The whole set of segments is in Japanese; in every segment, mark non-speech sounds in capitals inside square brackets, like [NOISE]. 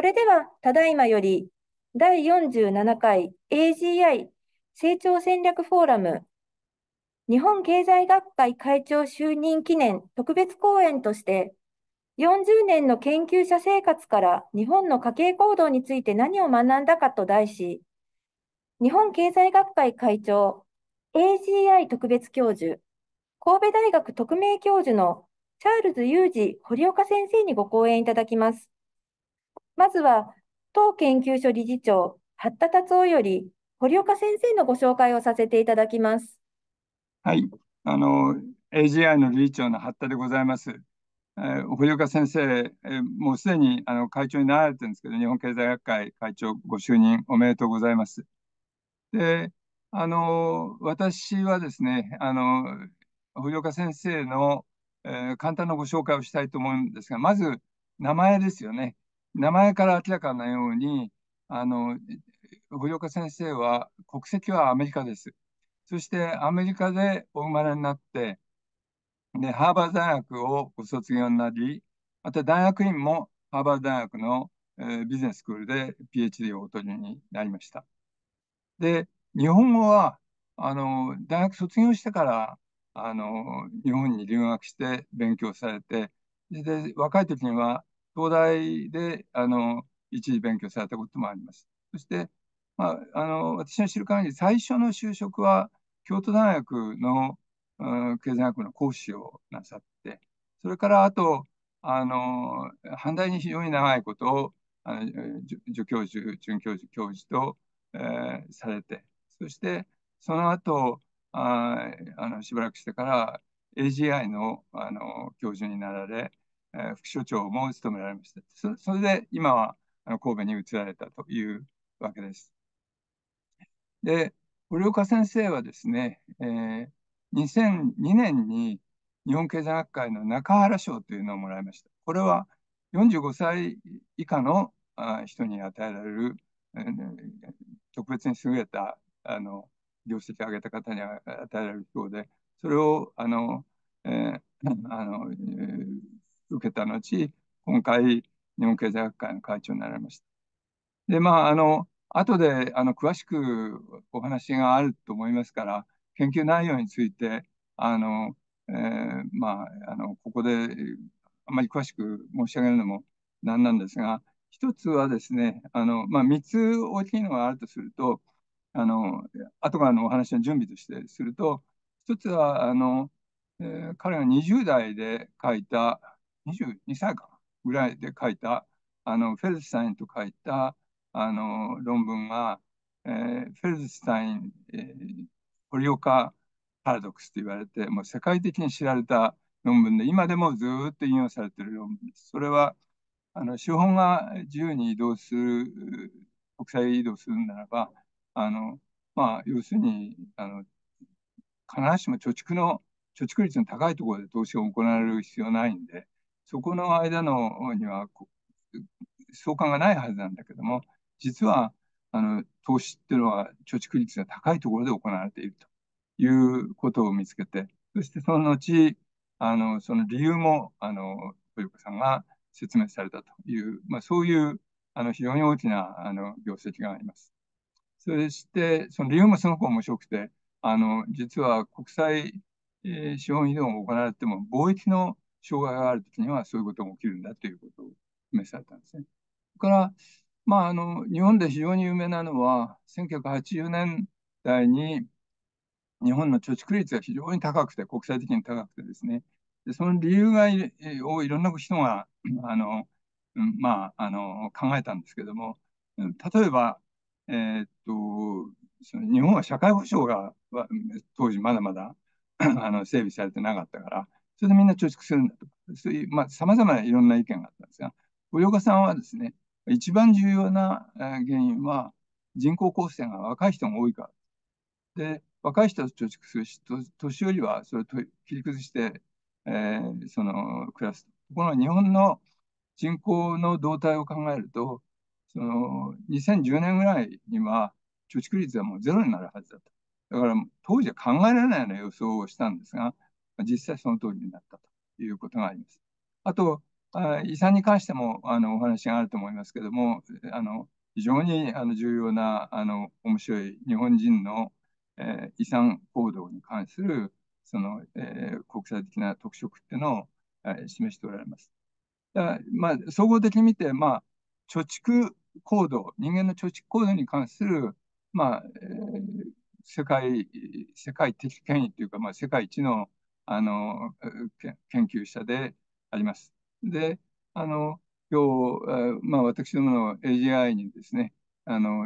それでは、ただいまより、第47回 AGI 成長戦略フォーラム、日本経済学会会長就任記念特別講演として、40年の研究者生活から日本の家計行動について何を学んだかと題し、日本経済学会会長、AGI 特別教授、神戸大学特命教授のチャールズ・ユージ・堀岡先生にご講演いただきます。まずは、当研究所理事長、八田達夫より、堀岡先生のご紹介をさせていただきます。はい、あの、AGI の理事長の八田でございます。えー、堀岡先生、えー、もうすでにあの会長になられてるんですけど、日本経済学会会長ご就任おめでとうございます。で、あの、私はですね、あの、堀岡先生の、えー、簡単なご紹介をしたいと思うんですが、まず名前ですよね。名前から明らかなように、あの、堀岡先生は国籍はアメリカです。そしてアメリカでお生まれになって、で、ハーバード大学をご卒業になり、また大学院もハーバード大学の、えー、ビジネススクールで PhD をお取りになりました。で、日本語は、あの、大学卒業してから、あの、日本に留学して勉強されて、で、若い時には東大で、あの、一時勉強されたこともあります。そして、まあ、あの、私の知る限り、最初の就職は、京都大学の、うん、経済学の講師をなさって、それから、あと、あの、阪大に非常に長いことを、あの助教授、准教授、教授と、えー、されて、そして、その後、ああのしばらくしてから AGI のあの教授になられ、え副所長も務められましたそ。それで今はあの神戸に移られたというわけです。で、堀岡先生はですね、えー、2002年に日本経済学会の中原賞というのをもらいました。これは45歳以下の人に与えられる、えー、特別に優れたあの業績を上げた方に与えられる賞で、それをあの、えー、あの、えー受けた後、今回、日本経済学会の会長になられました。で、まあ、あの、後で、あの、詳しくお話があると思いますから、研究内容について、あの、えー、まあ、あの、ここで、あまり詳しく申し上げるのも何なんですが、一つはですね、あの、まあ、三つ大きいのがあるとすると、あの、後からのお話の準備としてすると、一つは、あの、えー、彼が20代で書いた22歳かぐらいで書いた、あの、フェルスタインと書いた、あの、論文が、えー、フェルスタイン、えー、オカパラドックスと言われて、もう世界的に知られた論文で、今でもずっと引用されている論文です。それは、あの、資本が自由に移動する、国際移動するならば、あの、まあ、要するに、あの、必ずしも貯蓄の、貯蓄率の高いところで投資が行われる必要ないんで、そこの間のには相関がないはずなんだけども、実はあの投資っていうのは貯蓄率が高いところで行われているということを見つけて、そしてその後、あのその理由もあの豊子さんが説明されたという、まあ、そういうあの非常に大きなあの業績があります。そして、その理由もすごく面白くて、あの実は国際、えー、資本移動が行われても貿易の障害がある時にはそういうことが起きるんだということを示されたんですね。それから、まあ、あの日本で非常に有名なのは1980年代に日本の貯蓄率が非常に高くて国際的に高くてですねでその理由がをいろんな人があの、まあ、あの考えたんですけども例えば、えー、っとその日本は社会保障が当時まだまだあの整備されてなかったからそれでみんな貯蓄するんだとか、そういう、まあ、様々ないろんな意見があったんですが、森岡さんはですね、一番重要な原因は、人口構成が若い人が多いから。で、若い人は貯蓄するし、年寄りはそれを切り崩して、えー、その、暮らす。とこの日本の人口の動態を考えると、その、2010年ぐらいには、貯蓄率はもうゼロになるはずだと。だから、当時は考えられないような予想をしたんですが、ま実際その通りになったということがあります。あと、あ遺産に関してもあのお話があると思いますけども、あの非常にあの重要なあの面白い日本人の、えー、遺産行動に関するその、えー、国際的な特色っていうのを、えー、示しておられます。だまあ、総合的に見て、まあ、貯蓄行動、人間の貯蓄行動に関する、まあえー、世界世界的権威というか、まあ、世界一のあの研究者であります。で、あの今日、まあ、私どもの AGI にですね、あの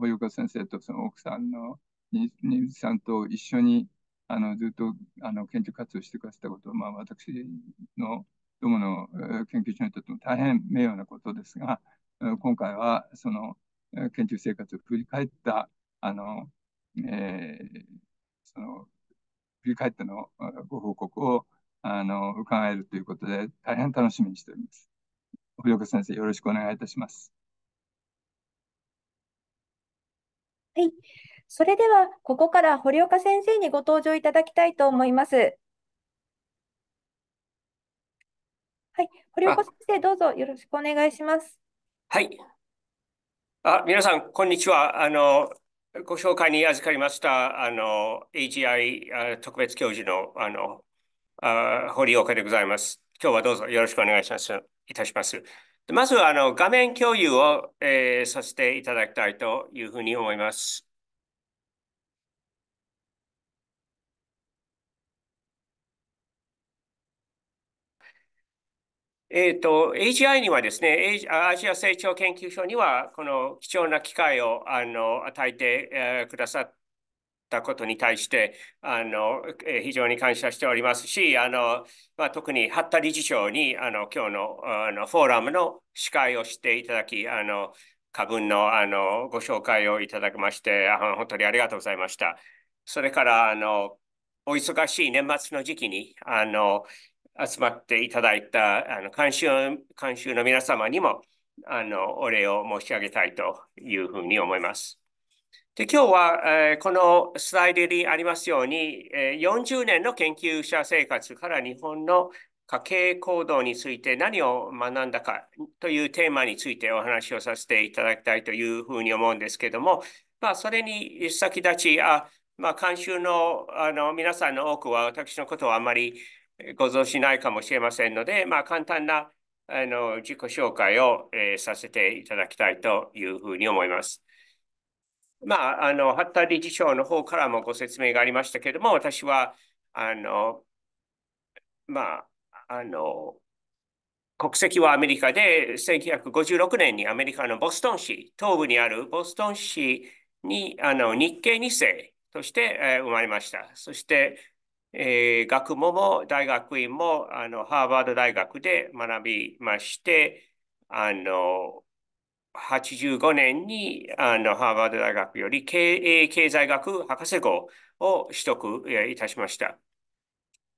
小岡先生とその奥さんの新水さんと一緒にあのずっとあの研究活動してくださったことまあ、私のどもの研究所にとっても大変名誉なことですが、今回はその研究生活を振り返ったあの、えー、その振り返ってのご報告をあの伺えるということで、大変楽しみにしております。堀岡先生、よろしくお願いいたします。はい。それでは、ここから堀岡先生にご登場いただきたいと思います。はい。堀岡先生、どうぞよろしくお願いします。はい。あ、皆さん、こんにちは。あの、ご紹介に預かりました、あの、AGI 特別教授の、あの、あ堀岡でございます。今日はどうぞよろしくお願いします。いたします。まず、あの、画面共有を、えー、させていただきたいというふうに思います。えっ、ー、と、AGI にはですね、アジア成長研究所には、この貴重な機会をあの与えて、えー、くださったことに対して、あの、えー、非常に感謝しておりますし、あの、まあ、特に八田理事長に、あの、今日のあのフォーラムの司会をしていただき、あの、過分のあのご紹介をいただきまして、本当にありがとうございました。それから、あの、お忙しい年末の時期に、あの、集まっていただいたあの監修監修の皆様にもあのお礼を申し上げたいというふうに思います。で今日は、えー、このスライドにありますように、えー、40年の研究者生活から日本の家計行動について何を学んだかというテーマについてお話をさせていただきたいというふうに思うんですけども、まあ、それに先立ち、あまあ、監修のあの皆さんの多くは私のことをあまりご存知ないかもしれませんので、まあ、簡単なあの自己紹介を、えー、させていただきたいというふうに思います。まあ、あの、八田理事長の方からもご説明がありましたけれども、私は、あの、まあ、あの、国籍はアメリカで、1956年にアメリカのボストン市、東部にあるボストン市に、あの、日系2世として、えー、生まれました。そして、えー、学問も大学院もあのハーバード大学で学びまして、あの85年にあのハーバード大学より経営経済学博士号を取得いたしました。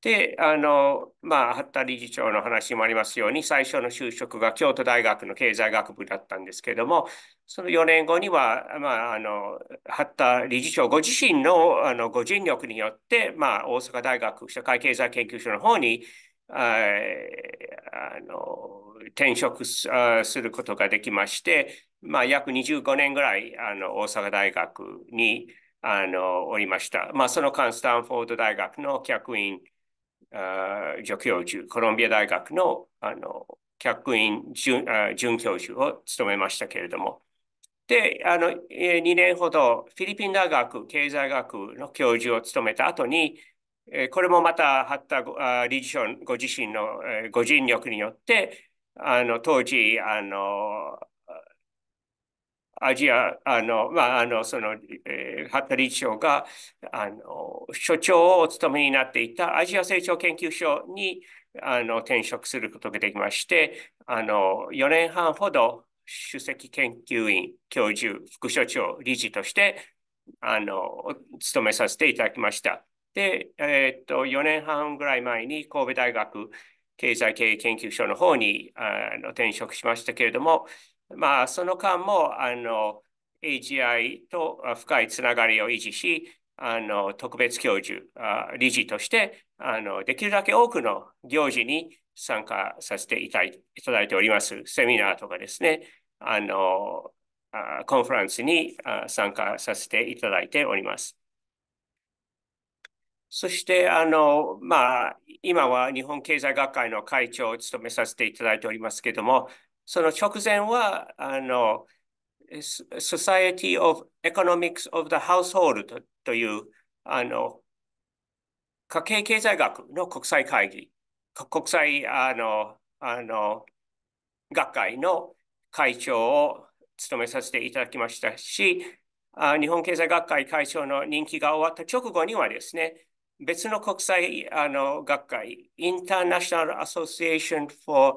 で、あの、まあ、八田理事長の話もありますように、最初の就職が京都大学の経済学部だったんですけども、その4年後には、まあ、あの、八田理事長ご自身の、あの、ご尽力によって、まあ、大阪大学社会経済研究所の方に、あの、転職することができまして、まあ、約25年ぐらい、あの、大阪大学に、あの、おりました。まあ、その間、スタンフォード大学の客員、助教授、コロンビア大学のあの客員准教授を務めましたけれども、で、あの、2年ほどフィリピン大学経済学の教授を務めた後に、これもまた、ハッタ理事長ご自身のご尽力によって、あの、当時、あの、アジア、あの、まあ、あの、その、えー、服部長が、あの、所長をお務めになっていたアジア成長研究所に、あの、転職することができまして、あの、4年半ほど、首席研究員、教授、副所長、理事として、あの、務めさせていただきました。で、えー、っと、4年半ぐらい前に神戸大学経済経営研究所の方にあの転職しましたけれども、まあ、その間も、あの、AGI と深いつながりを維持し、あの、特別教授、あ理事として、あの、できるだけ多くの行事に参加させていたいただいております。セミナーとかですね、あの、あコンフランスに参加させていただいております。そして、あの、まあ、今は日本経済学会の会長を務めさせていただいておりますけれども、その直前は、あの、Society of Economics of the Household という、あの、家計経済学の国際会議、国際、あの、あの、学会の会長を務めさせていただきましたし、日本経済学会会長の任期が終わった直後にはですね、別の国際あの学会、インターナショナル・アソシエーション・フォー・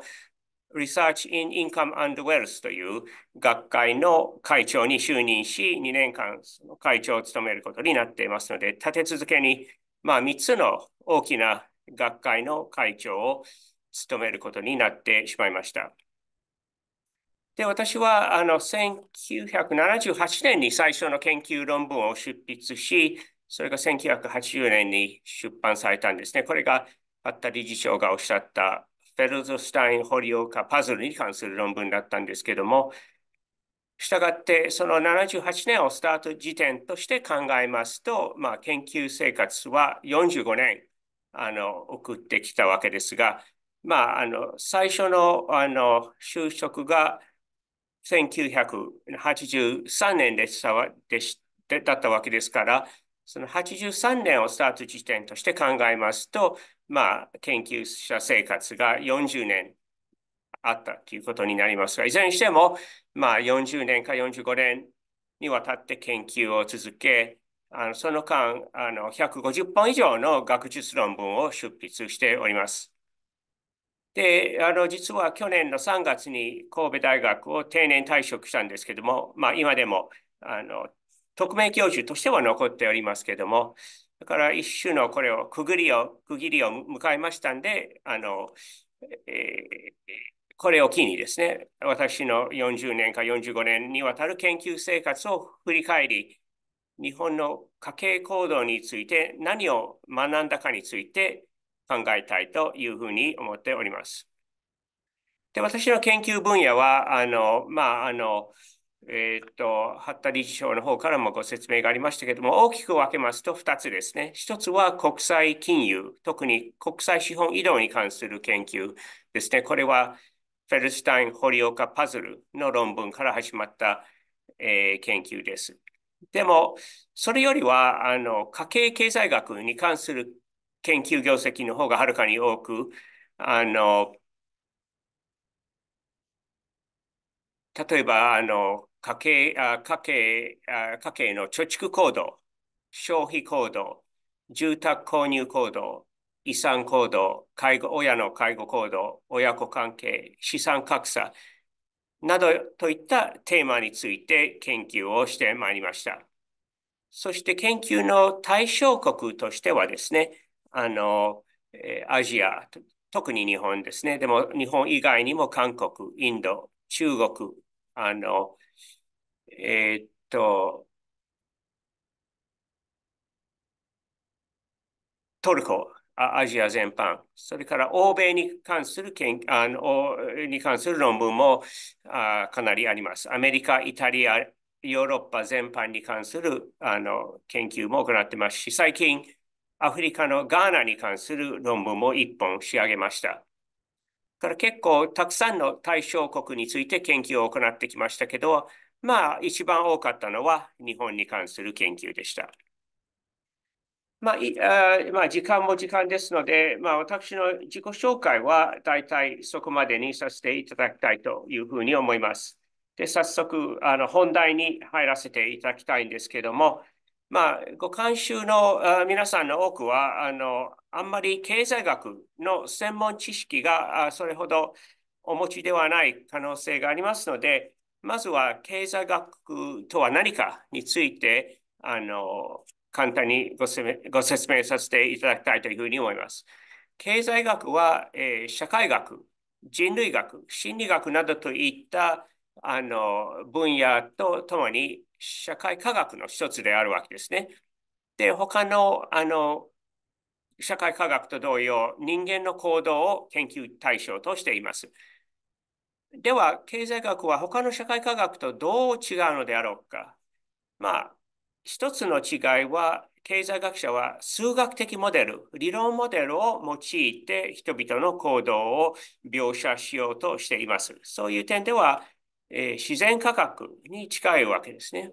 Research in Income and Wealth という学会の会長に就任し、2年間会長を務めることになっていますので、立て続けに、まあ、3つの大きな学会の会長を務めることになってしまいました。で、私はあの1978年に最初の研究論文を出筆し、それが1980年に出版されたんですね。これが、ッタ理事長がおっしゃったフェルズスタイン・ホリオーカパズルに関する論文だったんですけども、したがってその78年をスタート時点として考えますと、まあ、研究生活は45年あの送ってきたわけですが、まあ、あの最初のあの就職が1983年でしたでしだったわけですから、その83年をスタート時点として考えますと、まあ、研究者生活が40年あったということになりますが、いずれにしても、まあ、40年か45年にわたって研究を続け、あのその間あの、150本以上の学術論文を出筆しております。で、あの、実は去年の3月に神戸大学を定年退職したんですけども、まあ、今でも、あの、特命教授としては残っておりますけども、だから一種のこれを区切りを、区切りを迎えましたんで、あの、えー、これを機にですね、私の40年か45年にわたる研究生活を振り返り、日本の家計行動について何を学んだかについて考えたいというふうに思っております。で、私の研究分野は、あの、まあ、あの、えー、っと、八田理事長の方からもご説明がありましたけれども、大きく分けますと2つですね。1つは国際金融、特に国際資本移動に関する研究ですね。これは、フェルスタイン・堀岡パズルの論文から始まった、えー、研究です。でも、それよりは、あの、家計経済学に関する研究業績の方がはるかに多く、あの、例えば、あの、家計家計家計の貯蓄行動、消費行動、住宅購入行動、遺産行動、介護親の介護行動、親子関係、資産格差などといったテーマについて研究をしてまいりました。そして研究の対象国としてはですね、あの、アジア、特に日本ですね。でも日本以外にも韓国、インド、中国、あの、えー、っと、トルコ、アジア全般、それから欧米に関する研あのに関する論文もあかなりあります。アメリカ、イタリア、ヨーロッパ全般に関するあの研究も行ってますし、最近、アフリカのガーナに関する論文も1本仕上げました。から結構たくさんの対象国について研究を行ってきましたけど、まあ、一番多かったのは日本に関する研究でした。まあ、まあ、時間も時間ですので、まあ、私の自己紹介は大体そこまでにさせていただきたいというふうに思います。で、早速、あの本題に入らせていただきたいんですけども、まあ、ご監修の皆さんの多くは、あの、あんまり経済学の専門知識がそれほどお持ちではない可能性がありますので、まずは経済学とは何かについて、あの、簡単にご説明させていただきたいというふうに思います。経済学は、えー、社会学、人類学、心理学などといったあの分野とともに社会科学の一つであるわけですね。で、他のあの社会科学と同様、人間の行動を研究対象としています。では、経済学は他の社会科学とどう違うのであろうか。まあ、一つの違いは、経済学者は数学的モデル、理論モデルを用いて人々の行動を描写しようとしています。そういう点では、えー、自然科学に近いわけですね。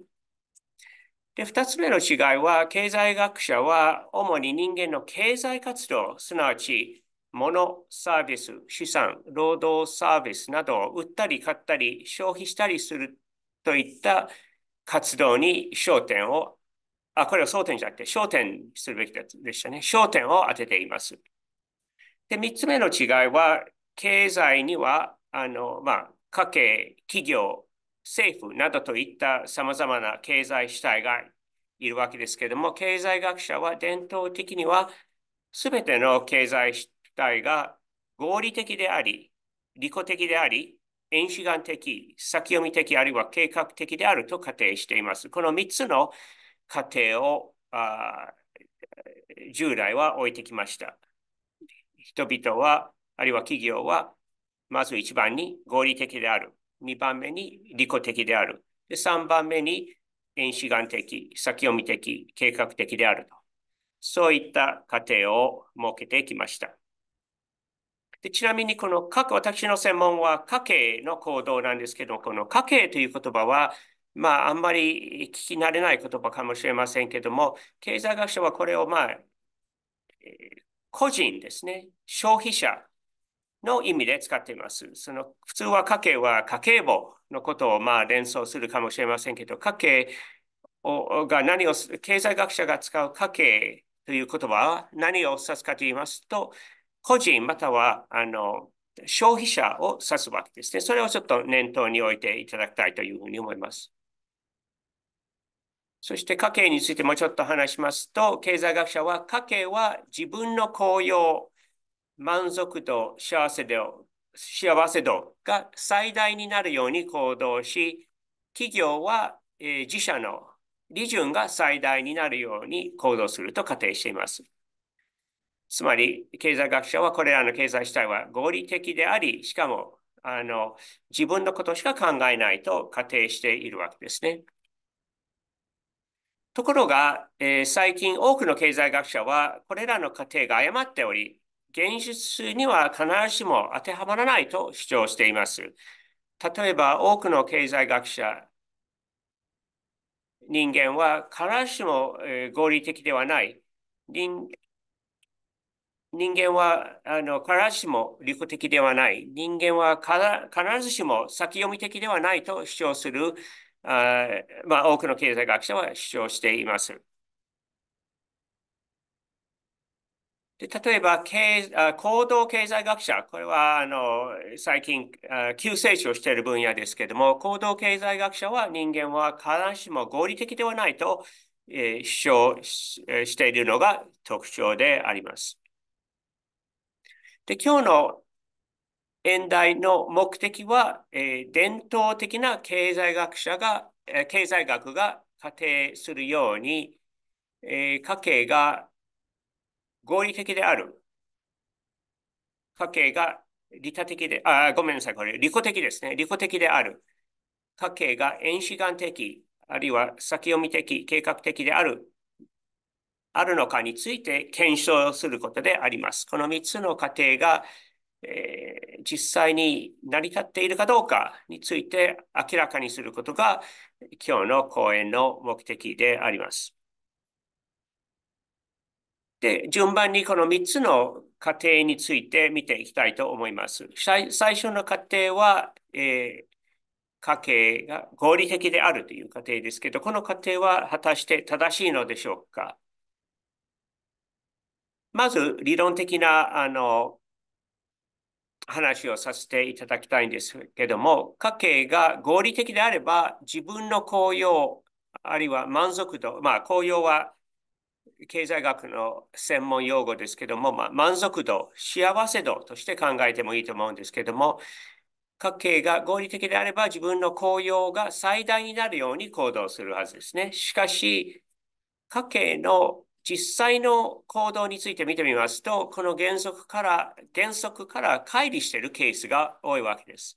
で、二つ目の違いは、経済学者は主に人間の経済活動、すなわち物、サービス、資産、労働サービスなどを売ったり買ったり消費したりするといった活動に焦点を、あ、これは争点じゃなくて焦点するべきでしたね。焦点を当てています。で、3つ目の違いは、経済には、あの、まあ、家計、企業、政府などといった様々な経済主体がいるわけですけれども、経済学者は伝統的には、全ての経済主体が合理的であり、利己的であり、遠視眼的、先読み的、あるいは計画的であると仮定しています。この3つの仮定をあ従来は置いてきました。人々は、あるいは企業は、まず1番に合理的である。2番目に利己的である。で3番目に遠視眼的、先読み的、計画的であると。そういった過程を設けてきました。でちなみにこの私の専門は家計の行動なんですけどこの家計という言葉はまあ、あんまり聞き慣れない言葉かもしれませんけども、経済学者はこれをまあ、個人ですね、消費者の意味で使っています。その普通は家計は家計簿のことをまあ連想するかもしれませんけど、家計をが何を、経済学者が使う家計という言葉は何を指すかと言いますと、個人または、あの、消費者を指すわけですね。それをちょっと念頭に置いていただきたいというふうに思います。そして家計についてもちょっと話しますと、経済学者は家計は自分の効用、満足度、幸せ度、幸せ度が最大になるように行動し、企業は、えー、自社の利潤が最大になるように行動すると仮定しています。つまり、経済学者はこれらの経済主体は合理的であり、しかも、あの、自分のことしか考えないと仮定しているわけですね。ところが、えー、最近多くの経済学者は、これらの仮定が誤っており、現実には必ずしも当てはまらないと主張しています。例えば、多くの経済学者、人間は必ずしも、えー、合理的ではない、人人間はあの必ずしも利己的ではない。人間は必ずしも先読み的ではないと主張する、あまあ、多くの経済学者は主張しています。で例えば経、行動経済学者、これはあの最近急成長している分野ですけれども、行動経済学者は人間は必ずしも合理的ではないと、えー、主張しているのが特徴であります。で、今日の演題の目的は、えー、伝統的な経済学者が、えー、経済学が仮定するように、えー、家計が合理的である。家計が利他的で、あ、ごめんなさい、これ、利己的ですね。利己的である。家計が遠視眼的、あるいは先読み的、計画的であるあるのかについて検証することであります。この3つの過程が、えー、実際に成り立っているかどうかについて明らかにすることが今日の講演の目的であります。で、順番にこの3つの過程について見ていきたいと思います。最初の過程は、えー、家計が合理的であるという過程ですけど、この過程は果たして正しいのでしょうかまず理論的なあの話をさせていただきたいんですけども、家計が合理的であれば自分の効用、あるいは満足度、まあ、効用は経済学の専門用語ですけども、まあ、満足度、幸せ度として考えてもいいと思うんですけども、家計が合理的であれば自分の効用が最大になるように行動するはずですね。しかし、家計の実際の行動について見てみますと、この原則から、原則から乖離しているケースが多いわけです。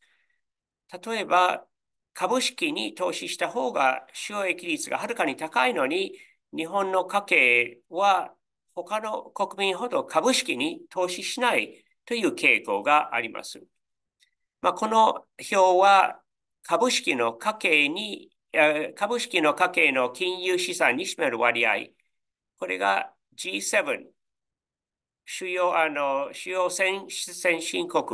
例えば、株式に投資した方が収益率がはるかに高いのに、日本の家計は他の国民ほど株式に投資しないという傾向があります。まあ、この表は株式の家計に、株式の家計の金融資産に占める割合、これが G7、主要あの主要先進国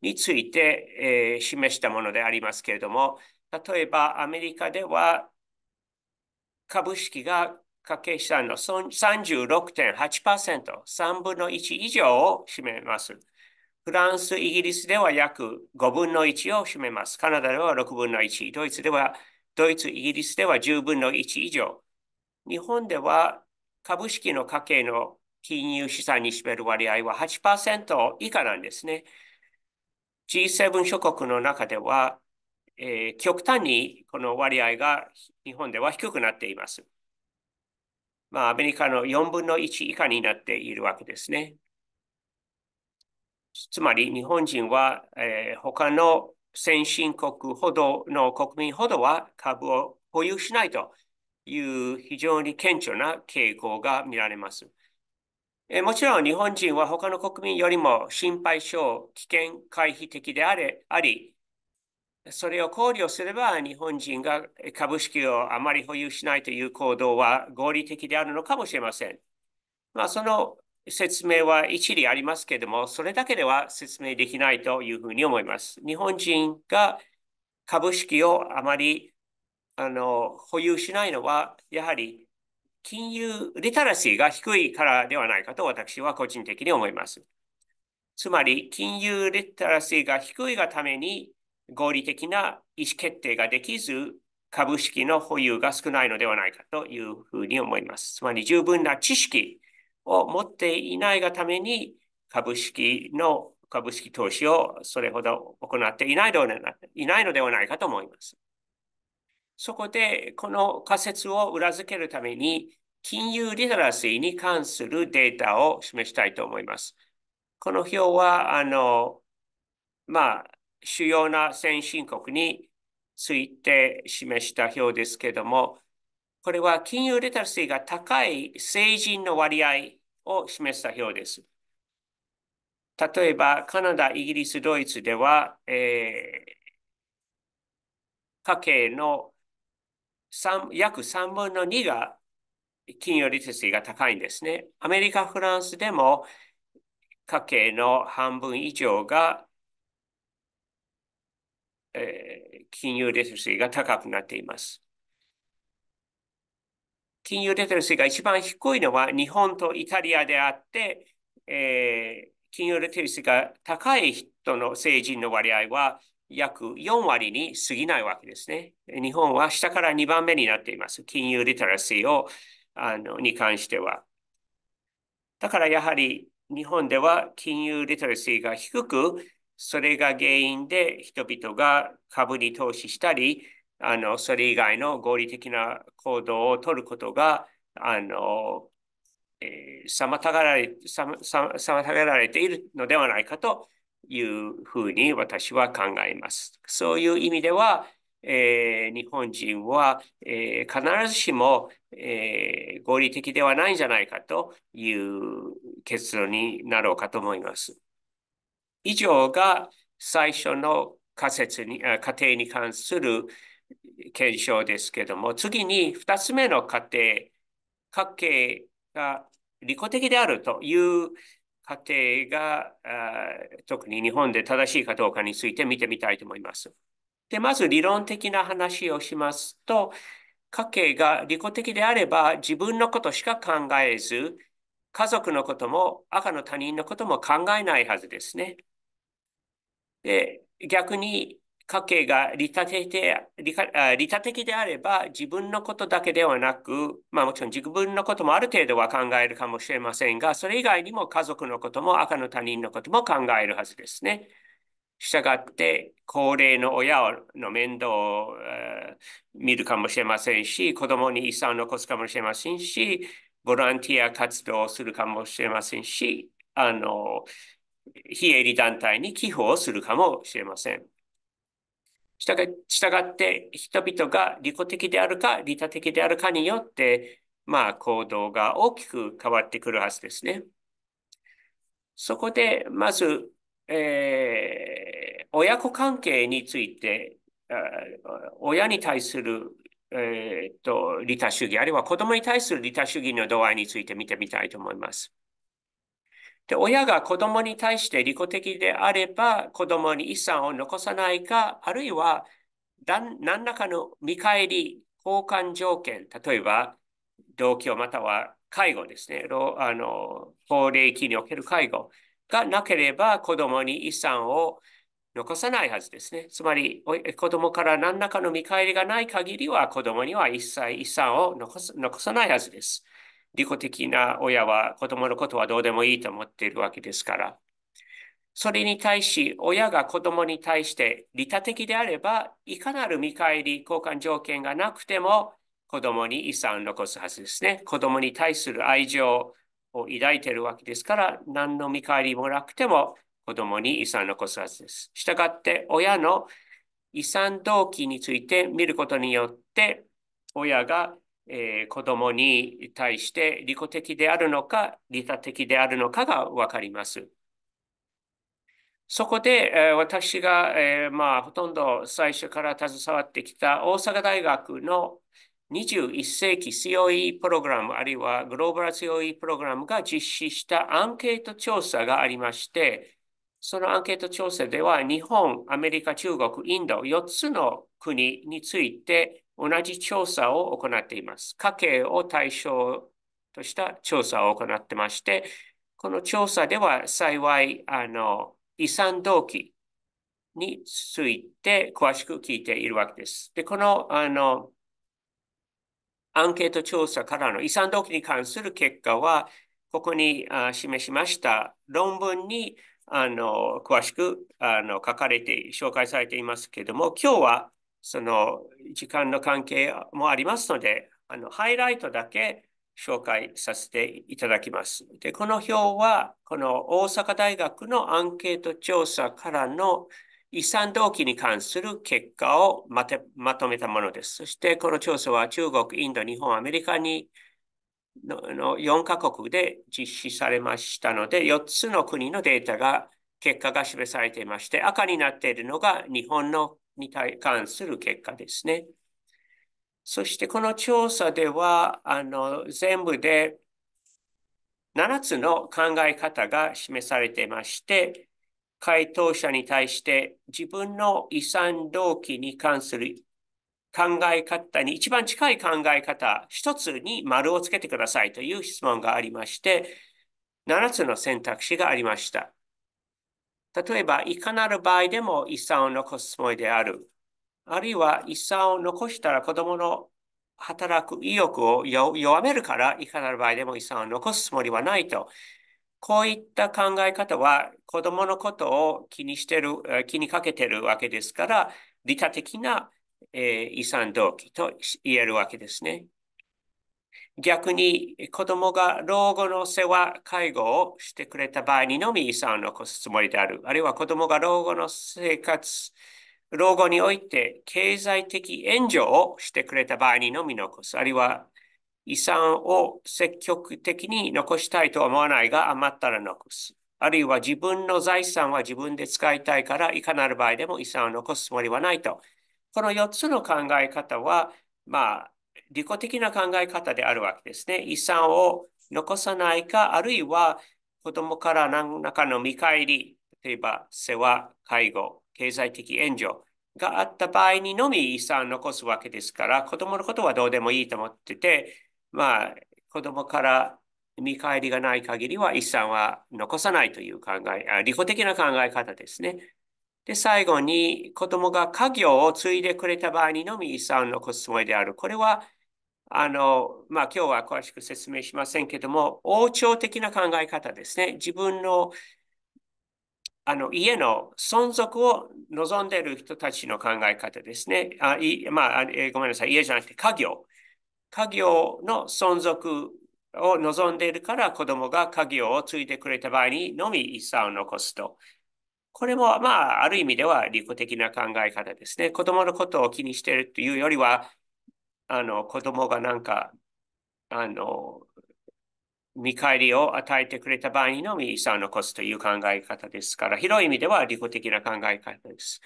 について、えー、示したものでありますけれども、例えばアメリカでは株式が家計資産の36.8%、3分の1以上を占めます。フランス、イギリスでは約5分の1を占めます。カナダでは6分の1、ドイツでは、ドイツ、イギリスでは10分の1以上。日本では株式の家計の金融資産に占める割合は8%以下なんですね。G7 諸国の中では、えー、極端にこの割合が日本では低くなっています。まあ、アメリカの4分の1以下になっているわけですね。つまり日本人は、えー、他の先進国ほどの国民ほどは株を保有しないという非常に顕著な傾向が見られます。もちろん日本人は他の国民よりも心配性、危険回避的であれあり、それを考慮すれば日本人が株式をあまり保有しないという行動は合理的であるのかもしれません。まあ、その説明は一理ありますけれども、それだけでは説明できないというふうに思います。日本人が株式をあまりあの保有しないのは、やはり金融リテラシーが低いからではないかと私は個人的に思います。つまり、金融リテラシーが低いがために合理的な意思決定ができず、株式の保有が少ないのではないかというふうに思います。つまり、十分な知識を持っていないがために、株式の株式投資をそれほど行っていないのではないかと思います。そこで、この仮説を裏付けるために、金融リテラシーに関するデータを示したいと思います。この表は、あの、まあ、主要な先進国について示した表ですけども、これは金融リテラシーが高い成人の割合を示した表です。例えば、カナダ、イギリス、ドイツでは、えー、家計の約3分の2が金融リテラシーが高いんですね。アメリカ、フランスでも家計の半分以上が、えー、金融リテラシーが高くなっています。金融リテラシーが一番低いのは日本とイタリアであって、えー、金融リテラシーが高い人の成人の割合は約4割に過ぎないわけですね。日本は下から2番目になっています。金融リテラシーをあのに関しては。だからやはり日本では金融リテラシーが低く、それが原因で人々が株に投資したり、あのそれ以外の合理的な行動をとることがあの、えー、妨げられ妨げられているのではないかというふうに私は考えます。そういう意味では、えー、日本人は、えー、必ずしも、えー、合理的ではないんじゃないかという結論になろうかと思います。以上が最初の仮説に、仮定に関する検証ですけども、次に2つ目の仮定、家計が利己的であるという家庭が特に日本で正しいかどうかについて見てみたいと思います。で、まず理論的な話をしますと、家計が利己的であれば自分のことしか考えず、家族のことも赤の他人のことも考えないはずですね。で、逆に家計が利他的で利他的であれば、自分のことだけではなく、まあ、もちろん自分のこともある程度は考えるかもしれませんが、それ以外にも家族のことも赤の他人のことも考えるはずですね。したがって、高齢の親の面倒を、えー、見るかもしれませんし、子供に遺産を残すかもしれませんし、ボランティア活動をするかもしれませんし、あの、非営利団体に寄付をするかもしれません。従って人々が利己的であるか利他的であるかによって、まあ、行動が大きく変わってくるはずですね。そこで、まず、えー、親子関係について、親に対する、えーと利他主義、あるいは子供に対する利他主義の度合いについて見てみたいと思います。で、親が子供に対して利己的であれば、子供に遺産を残さないか、あるいは何らかの見返り、交換条件、例えば、同居または介護ですね、あの法令期における介護がなければ、子供に遺産を残さないはずですね。つまり、子供から何らかの見返りがない限りは、子供には一切遺産を残さないはずです。利己的な親は子供のことはどうでもいいと思っているわけですから。それに対し、親が子供に対して利他的であれば、いかなる見返り、交換条件がなくても、子供に遺産を残すはずですね。子供に対する愛情を抱いているわけですから、何の見返りもなくても、子供に遺産を残すはずです。したがって、親の遺産動機について見ることによって、親がえー、子供に対して利己的であるのか、利他的であるのかがわかります。そこで、えー、私が、えー、まあ、ほとんど最初から携わってきた大阪大学の21世紀 COE プログラム、あるいはグローバル COE プログラムが実施したアンケート調査がありまして、そのアンケート調査では日本、アメリカ、中国、インド4つの国について同じ調査を行っています。家計を対象とした調査を行ってまして、この調査では幸い、あの、遺産動機について詳しく聞いているわけです。で、この、あの、アンケート調査からの遺産動機に関する結果は、ここにあ示しました論文にあの詳しくあの書かれて、紹介されていますけれども、今日はその時間の関係もありますので、あのハイライトだけ紹介させていただきます。で、この表は、この大阪大学のアンケート調査からの遺産動機に関する結果をまてまとめたものです。そして、この調査は中国、インド、日本、アメリカにのの4カ国で実施されましたので、4つの国のデータが、結果が示されていまして、赤になっているのが日本のに対関する結果ですね。そしてこの調査では、あの、全部で7つの考え方が示されていまして、回答者に対して自分の遺産動機に関する考え方に一番近い考え方、一つに丸をつけてくださいという質問がありまして、7つの選択肢がありました。例えば、いかなる場合でも遺産を残すつもりである。あるいは遺産を残したら子供の働く意欲を弱めるから、いかなる場合でも遺産を残すつもりはないと。こういった考え方は子供のことを気にしてる、気にかけてるわけですから、利他的な、えー、遺産動機と言えるわけですね。逆に子供が老後の世話、介護をしてくれた場合にのみ遺産を残すつもりである。あるいは子供が老後の生活、老後において経済的援助をしてくれた場合にのみ残す。あるいは遺産を積極的に残したいとは思わないが余ったら残す。あるいは自分の財産は自分で使いたいからいかなる場合でも遺産を残すつもりはないと。この4つの考え方は、まあ、利己的な考え方であるわけですね。遺産を残さないか、あるいは子供から何らかの見返り、例えば世話、介護、経済的援助があった場合にのみ遺産を残すわけですから、子供のことはどうでもいいと思ってて、まあ、子供から見返りがない限りは遺産は残さないという考え、あ利己的な考え方ですね。で、最後に子供が家業を継いでくれた場合にのみ遺産を残すつもりである。これはあの、まあ、今日は詳しく説明しませんけども、王朝的な考え方ですね。自分のあの家の存続を望んでいる人たちの考え方ですね。あいまあ、えー、ごめんなさい、家じゃなくて家業。家業の存続を望んでいるから子供が家業を継いでくれた場合にのみ遺産を残すと。これも、まあ、ある意味では利己的な考え方ですね。子供のことを気にしているというよりは、あの子供がなんか、あの、見返りを与えてくれた場合のみ遺産を残すという考え方ですから、広い意味では利己的な考え方です。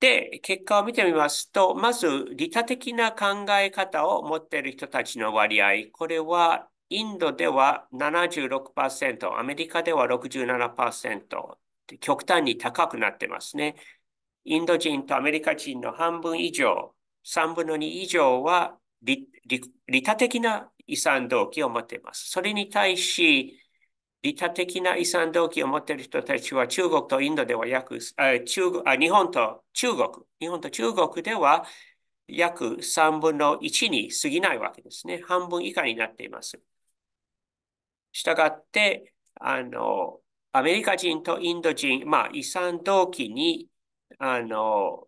で、結果を見てみますと、まず、利他的な考え方を持っている人たちの割合、これはインドでは76%、アメリカでは67%、極端に高くなってますね。インド人とアメリカ人の半分以上3分の2以上は利他的な遺産動機を持っています。それに対し、利他的な遺産動機を持っている人たちは中国とインドでは約、あ中あ日本と中国、日本と中国では約3分の1に過ぎないわけですね。半分以下になっています。したがって、あの、アメリカ人とインド人、まあ、遺産動機にあの、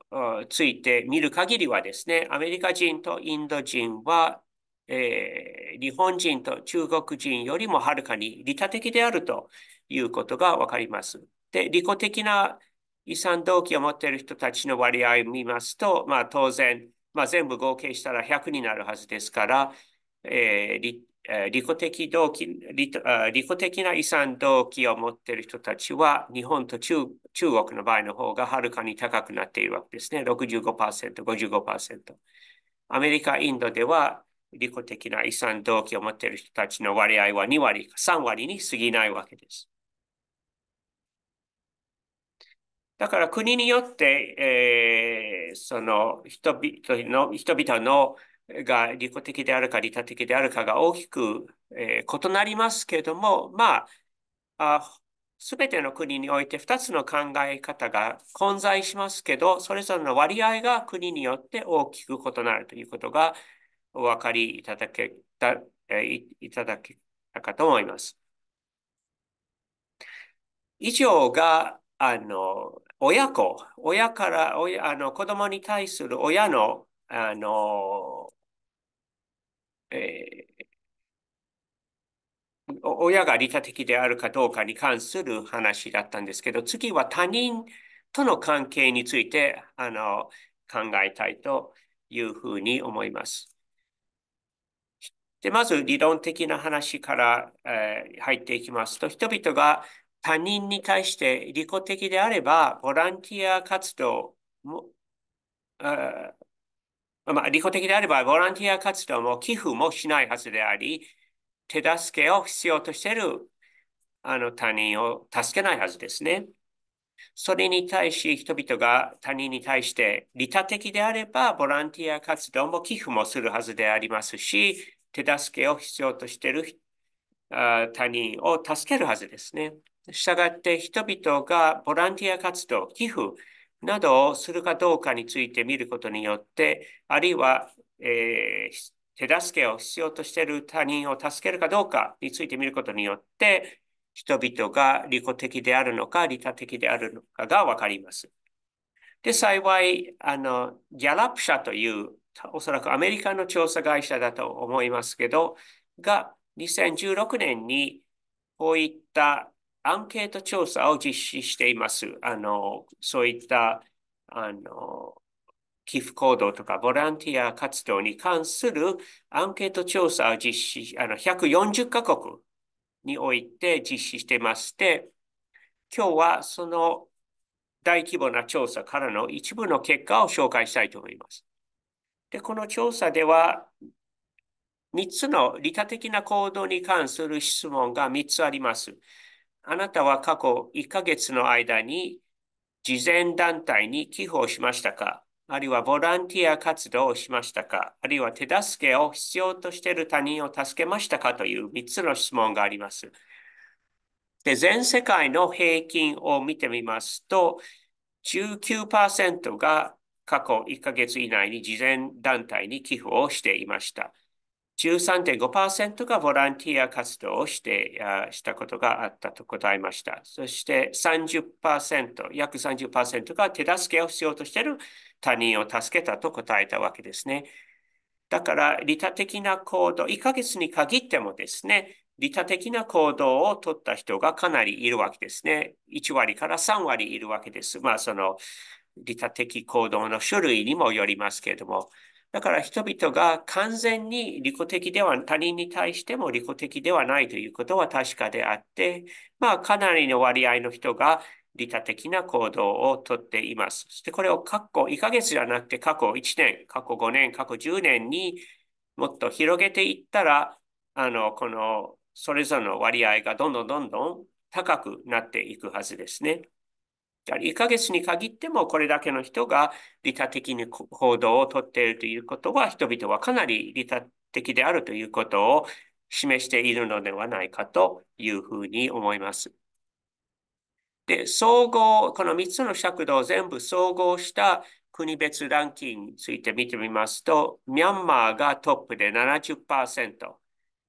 ついて見る限りはですね、アメリカ人とインド人は、えー、日本人と中国人よりもはるかに利他的であるということがわかります。で、利己的な遺産動機を持っている人たちの割合を見ますと、まあ当然、まあ全部合計したら100になるはずですから、えー、利己的動機利、利己的な遺産動機を持っている人たちは、日本と中中国の場合の方がはるかに高くなっているわけですね。65%、55%。アメリカ、インドでは利己的な遺産動機を持っている人たちの割合は2割か3割に過ぎないわけです。だから国によって、えー、その人々の人々のが利己的であるか利他的であるかが大きく、えー、異なりますけれども、まああすべての国において2つの考え方が混在しますけど、それぞれの割合が国によって大きく異なるということがお分かりいただけたいただけたかと思います。以上が、あの、親子、親から、あの子供に対する親の、あの、えー親が利他的であるかどうかに関する話だったんですけど、次は他人との関係についてあの考えたいというふうに思います。で、まず理論的な話から、えー、入っていきますと、人々が他人に対して利己的であれば、ボランティア活動も、あまあ、利己的であれば、ボランティア活動も寄付もしないはずであり、手助けを必要としているあの他人を助けないはずですね。それに対し人々が他人に対して利他的であればボランティア活動も寄付もするはずでありますし手助けを必要としている他人を助けるはずですね。したがって人々がボランティア活動、寄付などをするかどうかについて見ることによって、あるいは、えー、手助けを必要としている他人を助けるかどうかについて見ることによって、人々が利己的であるのか、利他的であるのかがわかります。で、幸い、あの、ギャラップ社という、おそらくアメリカの調査会社だと思いますけど、が、2016年に、こういったアンケート調査を実施しています。あの、そういった、あの、寄付行動とかボランティア活動に関するアンケート調査を実施、あの、140カ国において実施してまして、今日はその大規模な調査からの一部の結果を紹介したいと思います。で、この調査では、3つの利他的な行動に関する質問が3つあります。あなたは過去1ヶ月の間に慈善団体に寄付をしましたかあるいはボランティア活動をしましたかあるいは手助けを必要としている他人を助けましたかという3つの質問があります。で、全世界の平均を見てみますと、19%が過去1ヶ月以内に事前団体に寄付をしていました。13.5%がボランティア活動をしてしたことがあったと答えました。そして30%、約30%が手助けを必要としている他人を助けたと答えたわけですね。だから、利他的な行動、1ヶ月に限ってもですね、利他的な行動を取った人がかなりいるわけですね。1割から3割いるわけです。まあ、その、利他的行動の種類にもよりますけれども。だから人々が完全に利己的では、他人に対しても利己的ではないということは確かであって、まあかなりの割合の人が利他的な行動をとっています。そしてこれを過去1ヶ月じゃなくて過去1年、過去5年、過去10年にもっと広げていったら、あの、このそれぞれの割合がどんどんどんどん高くなっていくはずですね。1ヶ月に限ってもこれだけの人が利他的に行動をとっているということは、人々はかなり利他的であるということを示しているのではないかというふうに思います。で、総合、この3つの尺度を全部総合した国別ランキングについて見てみますと、ミャンマーがトップで70%、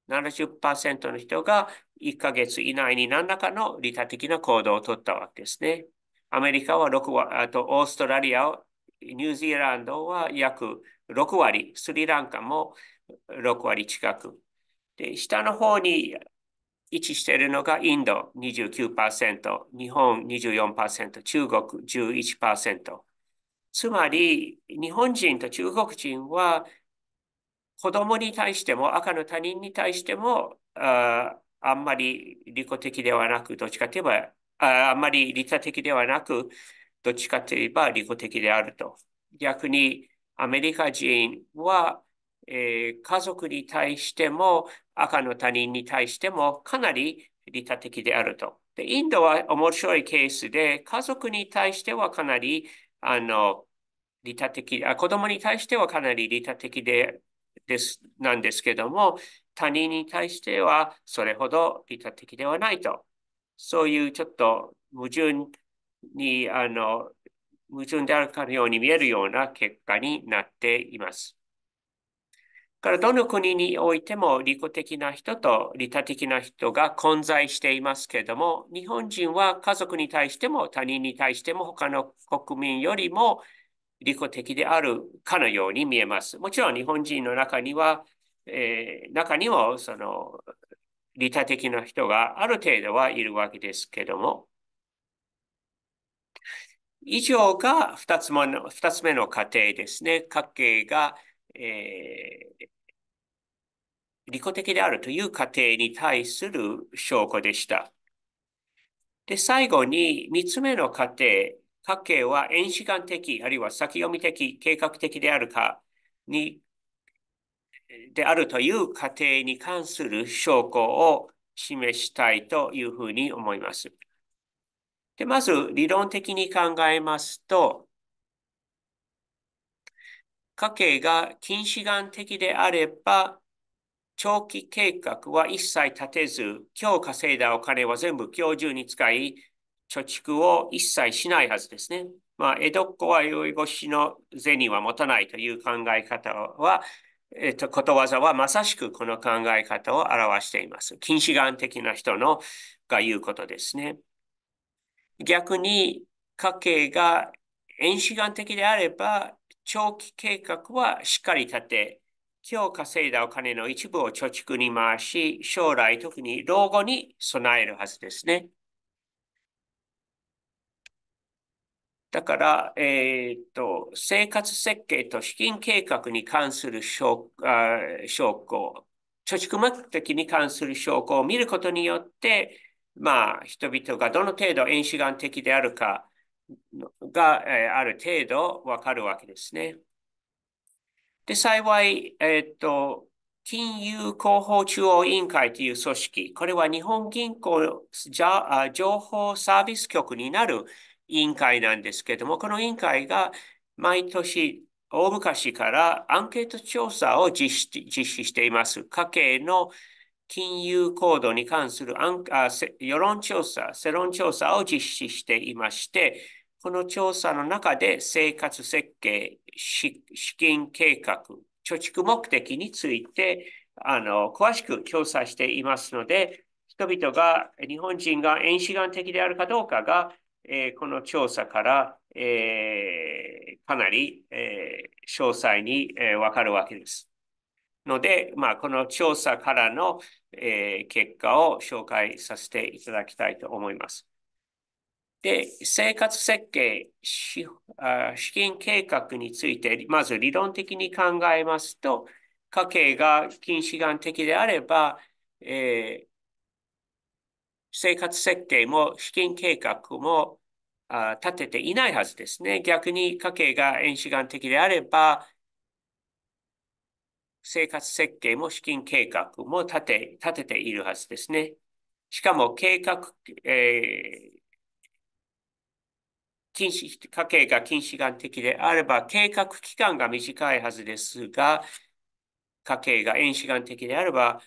70%の人が1ヶ月以内に何らかの利他的な行動をとったわけですね。アメリカは6割、あとオーストラリア、ニュージーランドは約6割、スリランカも6割近く。で、下の方に位置しているのがインド29%、日本24%、中国11%。つまり、日本人と中国人は、子供に対しても赤の他人に対しても、ああんまり利己的ではなく、どっちかといえば、ああんまり利他的ではなく、どっちかといえば利己的であると。逆に、アメリカ人はえー、家族に対しても、赤の他人に対しても、かなり利他的であると。で、インドは面白いケースで、家族に対してはかなり、あの、利他的、あ子供に対してはかなり利他的で、です、なんですけども、他人に対してはそれほど利他的ではないと。そういうちょっと矛盾に、あの、矛盾であるかのように見えるような結果になっています。からどの国においても利己的な人と利他的な人が混在していますけれども、日本人は家族に対しても他人に対しても他の国民よりも利己的であるかのように見えます。もちろん日本人の中には、えー、中にもその利他的な人がある程度はいるわけですけれども。以上が2つもの二つ目の過程ですね。家計がえー、利己的であるという過程に対する証拠でした。で、最後に3つ目の過程、家計は遠視眼的、あるいは先読み的、計画的であるかに、であるという過程に関する証拠を示したいというふうに思います。で、まず理論的に考えますと、家計が近視眼的であれば、長期計画は一切立てず、今日稼いだお金は全部今日中に使い、貯蓄を一切しないはずですね。まあ、江戸っ子は酔い越しの銭は持たないという考え方は、えっと、ことわざはまさしくこの考え方を表しています。近視眼的な人のが言うことですね。逆に、家計が遠視眼的であれば、長期計画はしっかり立て、今日稼いだお金の一部を貯蓄に回し、将来特に老後に備えるはずですね。だから、えー、っと、生活設計と資金計画に関する証あ証拠、貯蓄目的に関する証拠を見ることによって、まあ、人々がどの程度遠視眼的であるか、が、えある程度わかるわけですね。で、幸い、えっ、と、金融広報中央委員会という組織、これは日本銀行情報サービス局になる委員会なんですけれども、この委員会が毎年大昔からアンケート調査を実施実施しています。家計の金融行動に関する世論調査、世論調査を実施していまして、この調査の中で生活設計、資金計画、貯蓄目的について、あの、詳しく調査していますので、人々が、日本人が遠視眼的であるかどうかが、えー、この調査から、えー、かなり、えー、詳細に、えわかるわけです。ので、まあ、この調査からの、え結果を紹介させていただきたいと思います。で、生活設計、資金計画について、まず理論的に考えますと、家計が近視眼的であれば、えー、生活設計も資金計画もあ立てていないはずですね。逆に家計が遠視眼的であれば、生活設計も資金計画も立て立てているはずですね。しかも計画、えー禁止、家計が近視眼的であれば、計画期間が短いはずですが、家計が遠視眼的であれば、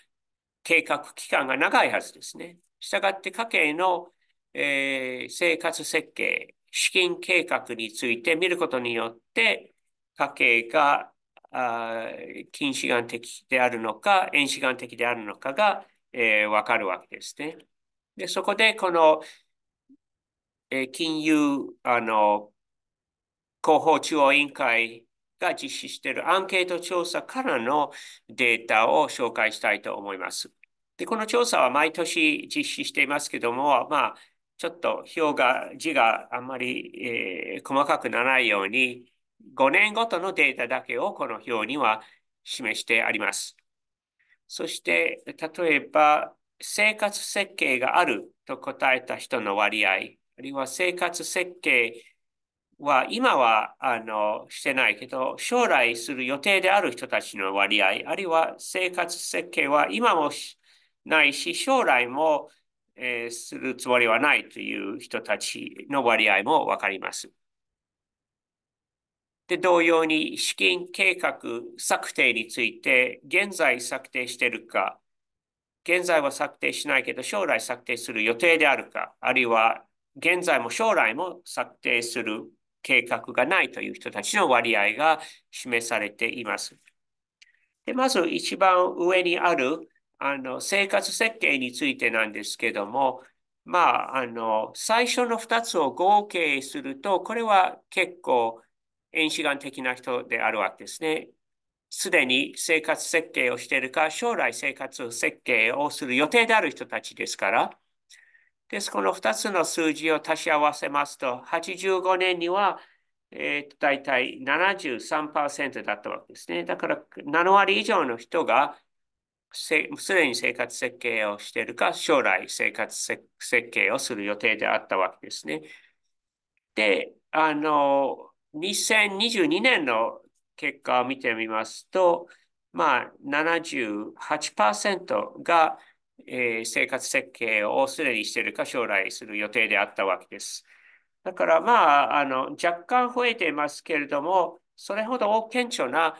計画期間が長いはずですね。したがって家計の、えー、生活設計、資金計画について見ることによって、家計があ近視眼的であるのか、遠視眼的であるのかが、えー、わかるわけですね。で、そこでこのえ金融あの広報中央委員会が実施しているアンケート調査からのデータを紹介したいと思います。で、この調査は毎年実施していますけども、まあ、ちょっと表が、字があんまり、えー、細かくならないように、5年ごとのデータだけをこの表には示してあります。そして、例えば、生活設計があると答えた人の割合あるいは生活設計は今はあのしてないけど、将来する予定である人たちの割合、あるいは生活設計は今もないし、将来も、えー、するつもりはないという人たちの割合もわかります。で、同様に資金計画策定について、現在策定しているか、現在は策定しないけど、将来策定する予定であるか、あるいは現在も将来も策定する計画がないという人たちの割合が示されています。でまず一番上にあるあの生活設計についてなんですけども、まあ、あの最初の2つを合計すると、これは結構遠視眼的な人であるわけですね。すでに生活設計をしているか、将来生活設計をする予定である人たちですから、です。この2つの数字を足し合わせますと、85年には、えー、大体73%だったわけですね。だから7割以上の人がすでに生活設計をしているか、将来生活設計をする予定であったわけですね。で、あの、2022年の結果を見てみますと、まあ78%がえ生活設計をすでにしているか将来する予定であったわけです。だからまあ、あの、若干増えていますけれども、それほど顕著な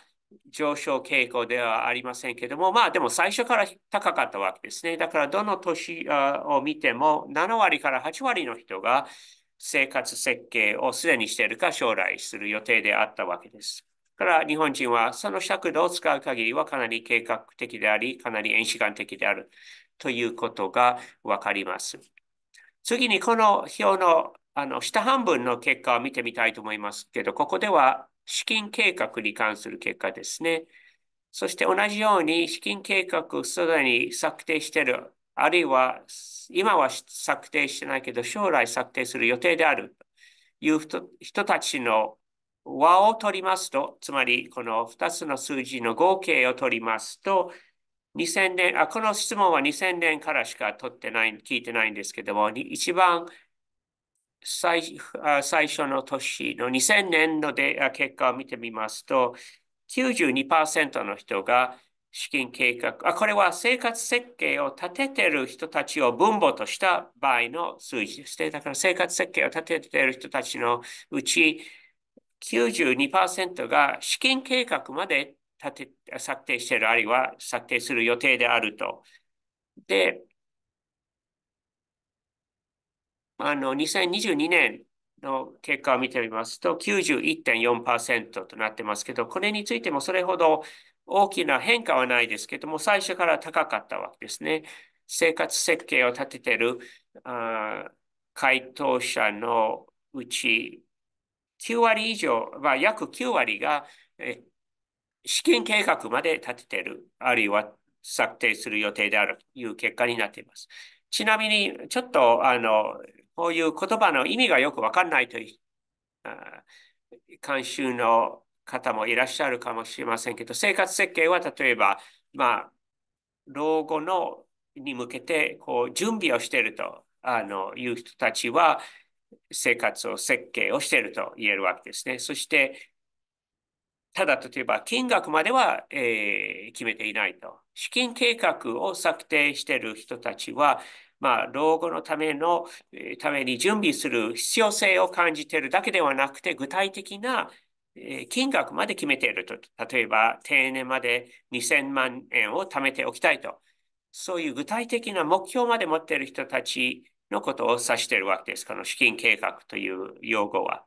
上昇傾向ではありませんけども、まあでも最初から高かったわけですね。だからどの年を見ても7割から8割の人が生活設計をすでにしているか将来する予定であったわけです。だから日本人はその尺度を使う限りはかなり計画的であり、かなり遠視眼的である。ということがわかります。次にこの表のあの下半分の結果を見てみたいと思いますけど、ここでは資金計画に関する結果ですね。そして同じように資金計画すでに策定している、あるいは今は策定してないけど将来策定する予定であるという人たちの和を取りますと、つまりこの2つの数字の合計を取りますと、2000年あ、この質問は2000年からしか取ってない、聞いてないんですけども、一番最最初の年の2000年ので結果を見てみますと、92%の人が資金計画あ、これは生活設計を立てている人たちを分母とした場合の数字ですね。だから生活設計を立てている人たちのうち92%が資金計画まで立て、策定している、あるいは策定する予定であると。で、あの、2022年の結果を見てみますと、91.4%となってますけど、これについてもそれほど大きな変化はないですけども、最初から高かったわけですね。生活設計を立てているあ回答者のうち、9割以上、まあ、約9割が、えっ資金計画まで立てている、あるいは策定する予定であるという結果になっています。ちなみに、ちょっと、あの、こういう言葉の意味がよくわかんないという、監修の方もいらっしゃるかもしれませんけど、生活設計は例えば、まあ、老後のに向けてこう準備をしているとあのいう人たちは、生活を設計をしていると言えるわけですね。そして、ただ、例えば金額までは、えー、決めていないと。資金計画を策定している人たちは、まあ、老後のための、えー、ために準備する必要性を感じているだけではなくて、具体的な、えー、金額まで決めていると。例えば、定年まで2000万円を貯めておきたいと。そういう具体的な目標まで持っている人たちのことを指しているわけです。この資金計画という用語は。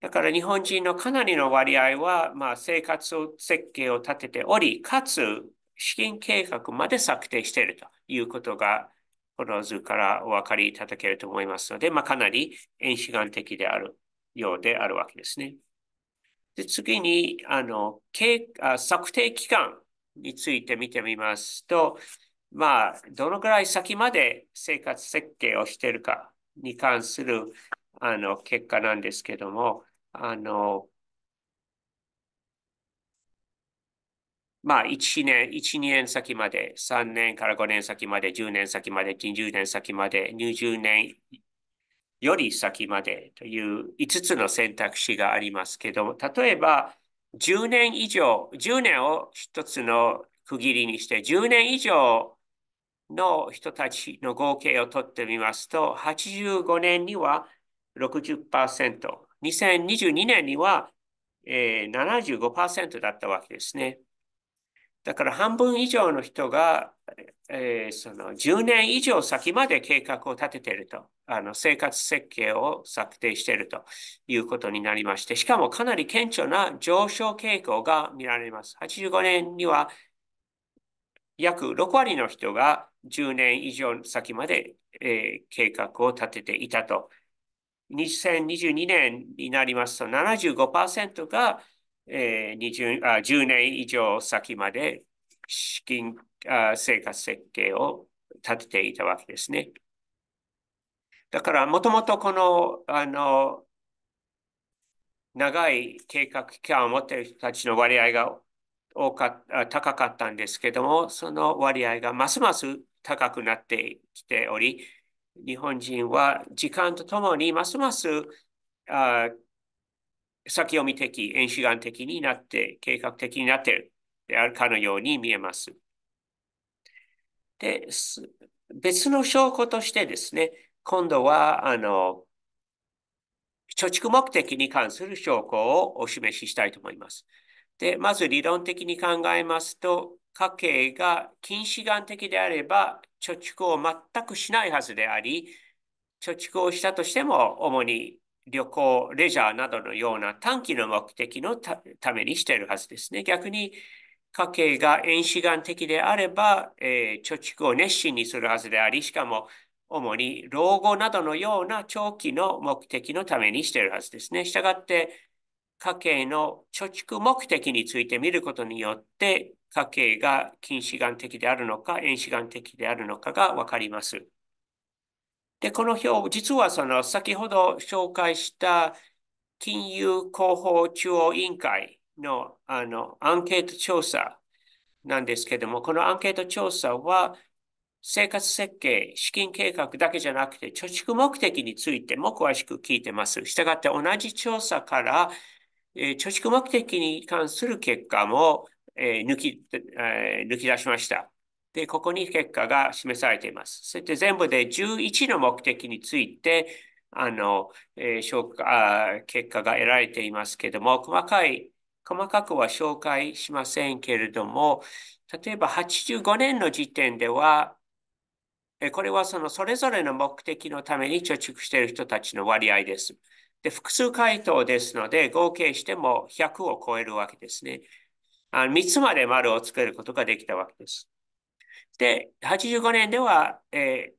だから日本人のかなりの割合は、まあ、生活設計を立てており、かつ資金計画まで策定しているということが、この図からお分かりいただけると思いますので、まあ、かなり遠視眼的であるようであるわけですね。で次にあの計あ、策定期間について見てみますと、まあ、どのぐらい先まで生活設計をしているかに関するあの結果なんですけども、あの、まあ、1年、1、2年先まで、3年から5年先まで、10年先まで、20年先まで、20年より先までという5つの選択肢がありますけど、も、例えば10年以上、10年を一つの区切りにして、10年以上の人たちの合計を取ってみますと、85年には60%、2022年には、えー、75%だったわけですね。だから半分以上の人が、えー、その10年以上先まで計画を立てていると、あの生活設計を策定しているということになりまして、しかもかなり顕著な上昇傾向が見られます。85年には約6割の人が10年以上先まで、えー、計画を立てていたと2022年になりますと75%が、えー、20あ10年以上先まで資金あ生活設計を立てていたわけですね。だからもともとこのあの長い計画期間を持っている人たちの割合が多か高かったんですけどもその割合がますます高くなってきており日本人は時間とともにますますあ先読み的、遠視眼的になって、計画的になっているであるかのように見えます。で、別の証拠としてですね、今度は、あの、貯蓄目的に関する証拠をお示ししたいと思います。で、まず理論的に考えますと、家計が近視眼的であれば、貯蓄を全くしないはずであり、貯蓄をしたとしても、主に旅行、レジャーなどのような短期の目的のためにしているはずですね。逆に、家計が遠視眼的であれば、えー、貯蓄を熱心にするはずであり、しかも、主に老後などのような長期の目的のためにしているはずですね。したがって、家計の貯蓄目的について見ることによって、家計が近視眼的であるのか、遠視眼的であるのかがわかります。で、この表、実はその先ほど紹介した金融広報中央委員会のあのアンケート調査なんですけども、このアンケート調査は、生活設計、資金計画だけじゃなくて、貯蓄目的についても詳しく聞いてます。したがって同じ調査から、貯蓄目的に関する結果も、抜き、抜き出しました。で、ここに結果が示されています。そして全部で11の目的について、あの、紹介、結果が得られていますけれども、細かい、細かくは紹介しませんけれども、例えば85年の時点では、これはそのそれぞれの目的のために貯蓄している人たちの割合です。で、複数回答ですので、合計しても100を超えるわけですね。あ3つまで丸をつけることができたわけです。で、85年では、え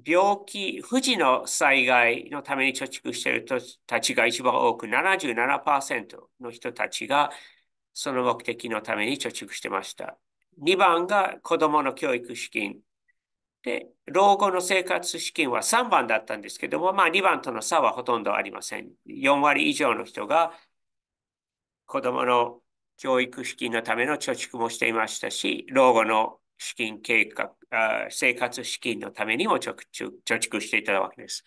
ー、病気、不治の災害のために貯蓄している人たちが一番多く、77%の人たちがその目的のために貯蓄してました。2番が子どもの教育資金。で、老後の生活資金は3番だったんですけども、まあ2番との差はほとんどありません。4割以上の人が子供の教育資金のための貯蓄もしていましたし、老後の資金計画、あ生活資金のためにも貯蓄していたわけです。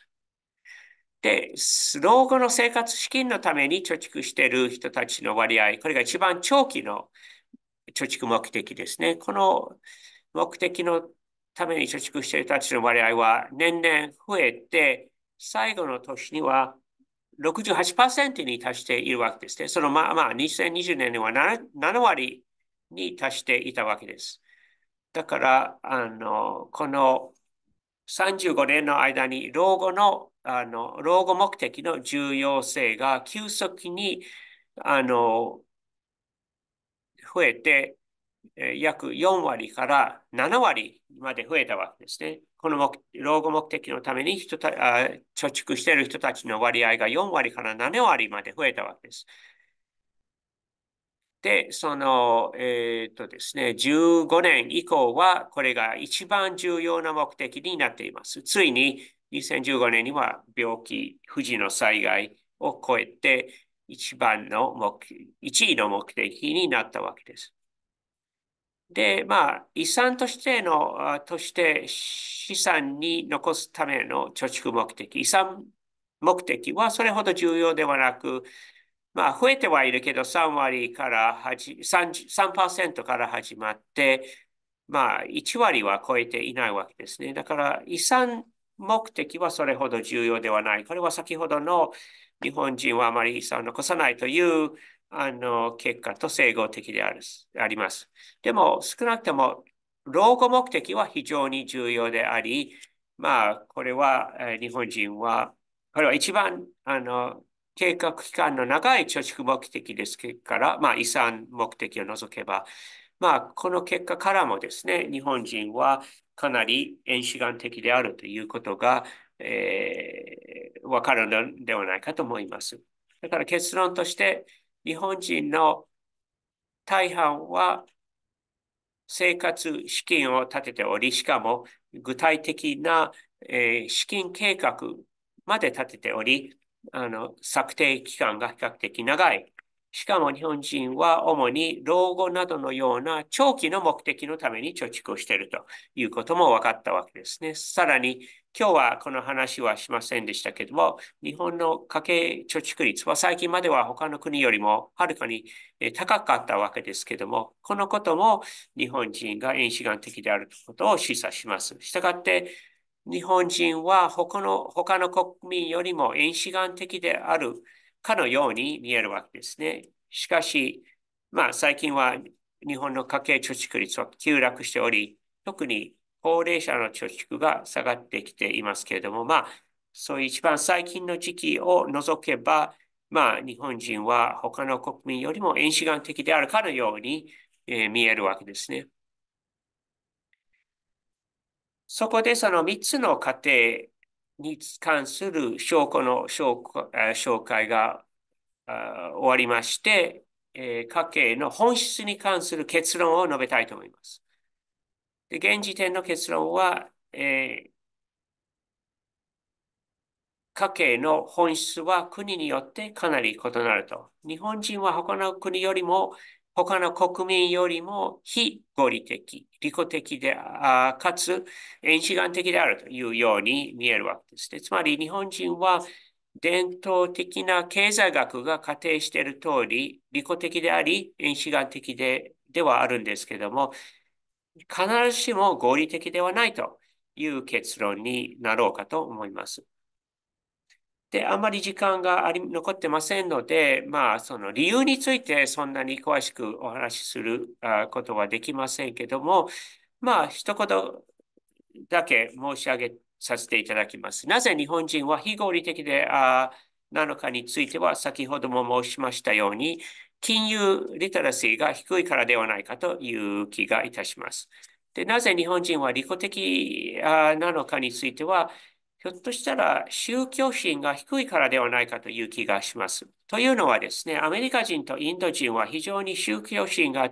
で、老後の生活資金のために貯蓄している人たちの割合、これが一番長期の貯蓄目的ですね。この目的のために貯蓄している人たちの割合は年々増えて、最後の年には68%に達しているわけですね。そのまあまあ2020年には 7, 7割に達していたわけです。だから、あの、この35年の間に老後の、あの、老後目的の重要性が急速に、あの、増えて、約4割から7割まで増えたわけですね。この老後目的のために人た貯蓄している人たちの割合が4割から7割まで増えたわけです。で、その、えっ、ー、とですね、15年以降はこれが一番重要な目的になっています。ついに2015年には病気、不治の災害を超えて一番の目、1位の目的になったわけです。で、まあ、遺産としての、として資産に残すための貯蓄目的、遺産目的はそれほど重要ではなく、まあ、増えてはいるけど、3割から8、3%から始まって、まあ、1割は超えていないわけですね。だから、遺産目的はそれほど重要ではない。これは先ほどの日本人はあまり遺産を残さないというあの結果と整合的であるあります。でも少なくとも老後目的は非常に重要であり、まあこれは日本人はこれは一番あの計画期間の長い貯蓄目的ですから、まあ、遺産目的を除けば、まあ、この結果からもですね、日本人はかなり遠視眼的であるということが、えー、わかるのではないかと思います。だから結論として、日本人の大半は生活資金を立てており、しかも具体的な、え資金計画まで立てており、あの、策定期間が比較的長い。しかも日本人は主に老後などのような長期の目的のために貯蓄をしているということも分かったわけですね。さらに、今日はこの話はしませんでしたけども、日本の家計貯蓄率は最近までは他の国よりもはるかに高かったわけですけども、このことも日本人が遠視眼的であることを示唆します。したがって、日本人は他の他の国民よりも遠視眼的であるかのように見えるわけですね。しかし、まあ、最近は日本の家計貯蓄率は急落しており、特に高齢者の貯蓄が下がってきていますけれども、まあ、そういう一番最近の時期を除けば、まあ、日本人は他の国民よりも遠視眼的であるかのように、えー、見えるわけですね。そこでその3つの過程に関する証拠の紹介が終わりまして、えー、家計の本質に関する結論を述べたいと思います。で、現時点の結論は、えー、家計の本質は国によってかなり異なると。日本人は他の国よりも、他の国民よりも非合理的、利己的で、あかつ遠視眼的であるというように見えるわけですね。つまり日本人は伝統的な経済学が仮定している通り、利己的であり、遠視眼的でではあるんですけども、必ずしも合理的ではないという結論になろうかと思います。で、あんまり時間があり残ってませんので、まあ、その理由についてそんなに詳しくお話しすることはできませんけども、まあ、一言だけ申し上げさせていただきます。なぜ日本人は非合理的であなのかについては、先ほども申しましたように、金融リテラシーが低いからではないかという気がいたします。でなぜ日本人は利己的なのかについては、ひょっとしたら宗教心が低いからではないかという気がします。というのはですね、アメリカ人とインド人は非常に宗教心が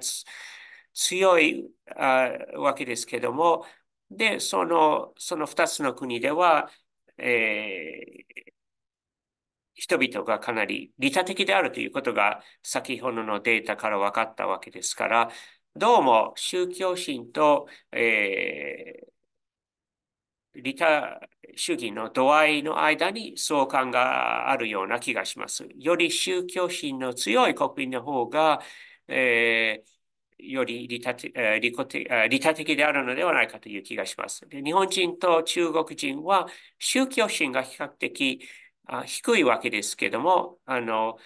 強いあわけですけども、で、その、その2つの国では、えー、人々がかなり利他的であるということが先ほどのデータから分かったわけですから、どうも宗教心と、えー、利他主義の度合いの間に相関があるような気がします。より宗教心の強い国民の方が、えーより利他利利他的であるのではないかという気がします。で日本人と中国人は宗教心が比較的あ低いわけですけども、あの、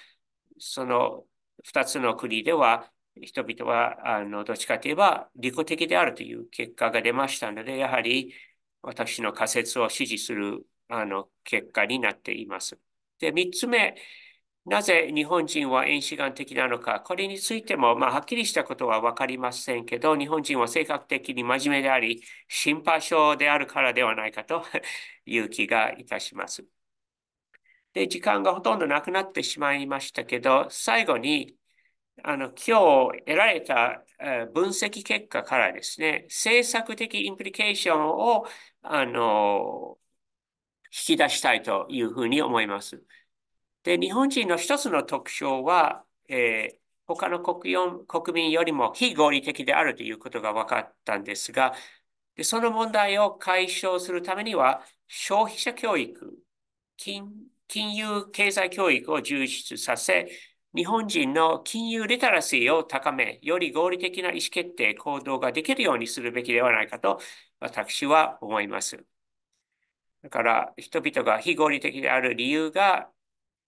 その2つの国では、人々は、あの、どっちかといえば、利己的であるという結果が出ましたので、やはり、私の仮説を支持する、あの、結果になっています。で、3つ目、なぜ日本人は遠視眼的なのか、これについても、まあ、はっきりしたことは分かりませんけど、日本人は性格的に真面目であり、心配性であるからではないかという気がいたします。で、時間がほとんどなくなってしまいましたけど、最後に、あの、今日得られた分析結果からですね、政策的インプリケーションを、あの、引き出したいというふうに思います。で、日本人の一つの特徴は、えー、他の国国民よりも非合理的であるということが分かったんですが、でその問題を解消するためには、消費者教育、金金融経済教育を充実させ、日本人の金融リテラシーを高め、より合理的な意思決定、行動ができるようにするべきではないかと私は思います。だから人々が非合理的である理由が、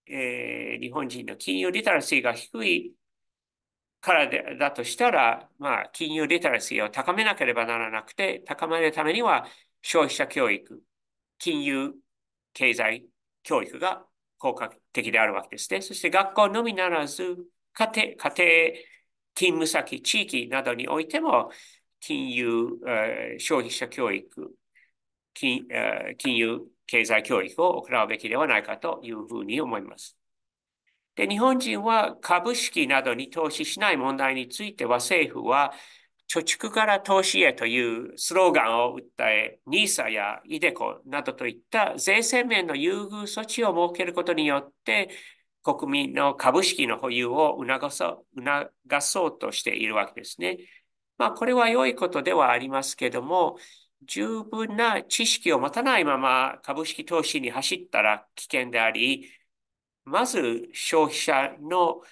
えー、日本人の金融リテラシーが低いからでだとしたら、まあ、金融リテラシーを高めなければならなくて、高めるためには消費者教育、金融経済教育が効果的であるわけでして、そして学校のみならず、家庭、家庭、勤務先、地域などにおいても、金融、消費者教育、金金融経済教育を行うべきではないかというふうに思います。で、日本人は株式などに投資しない問題については政府は貯蓄から投資へというスローガンを訴え、NISA や ideco などといった税制面の優遇措置を設けることによって、国民の株式の保有を促そう促そうとしているわけですね。まあ、これは良いことではありますけども、十分な知識を持たないまま株式投資に走ったら危険であり、まず消費者の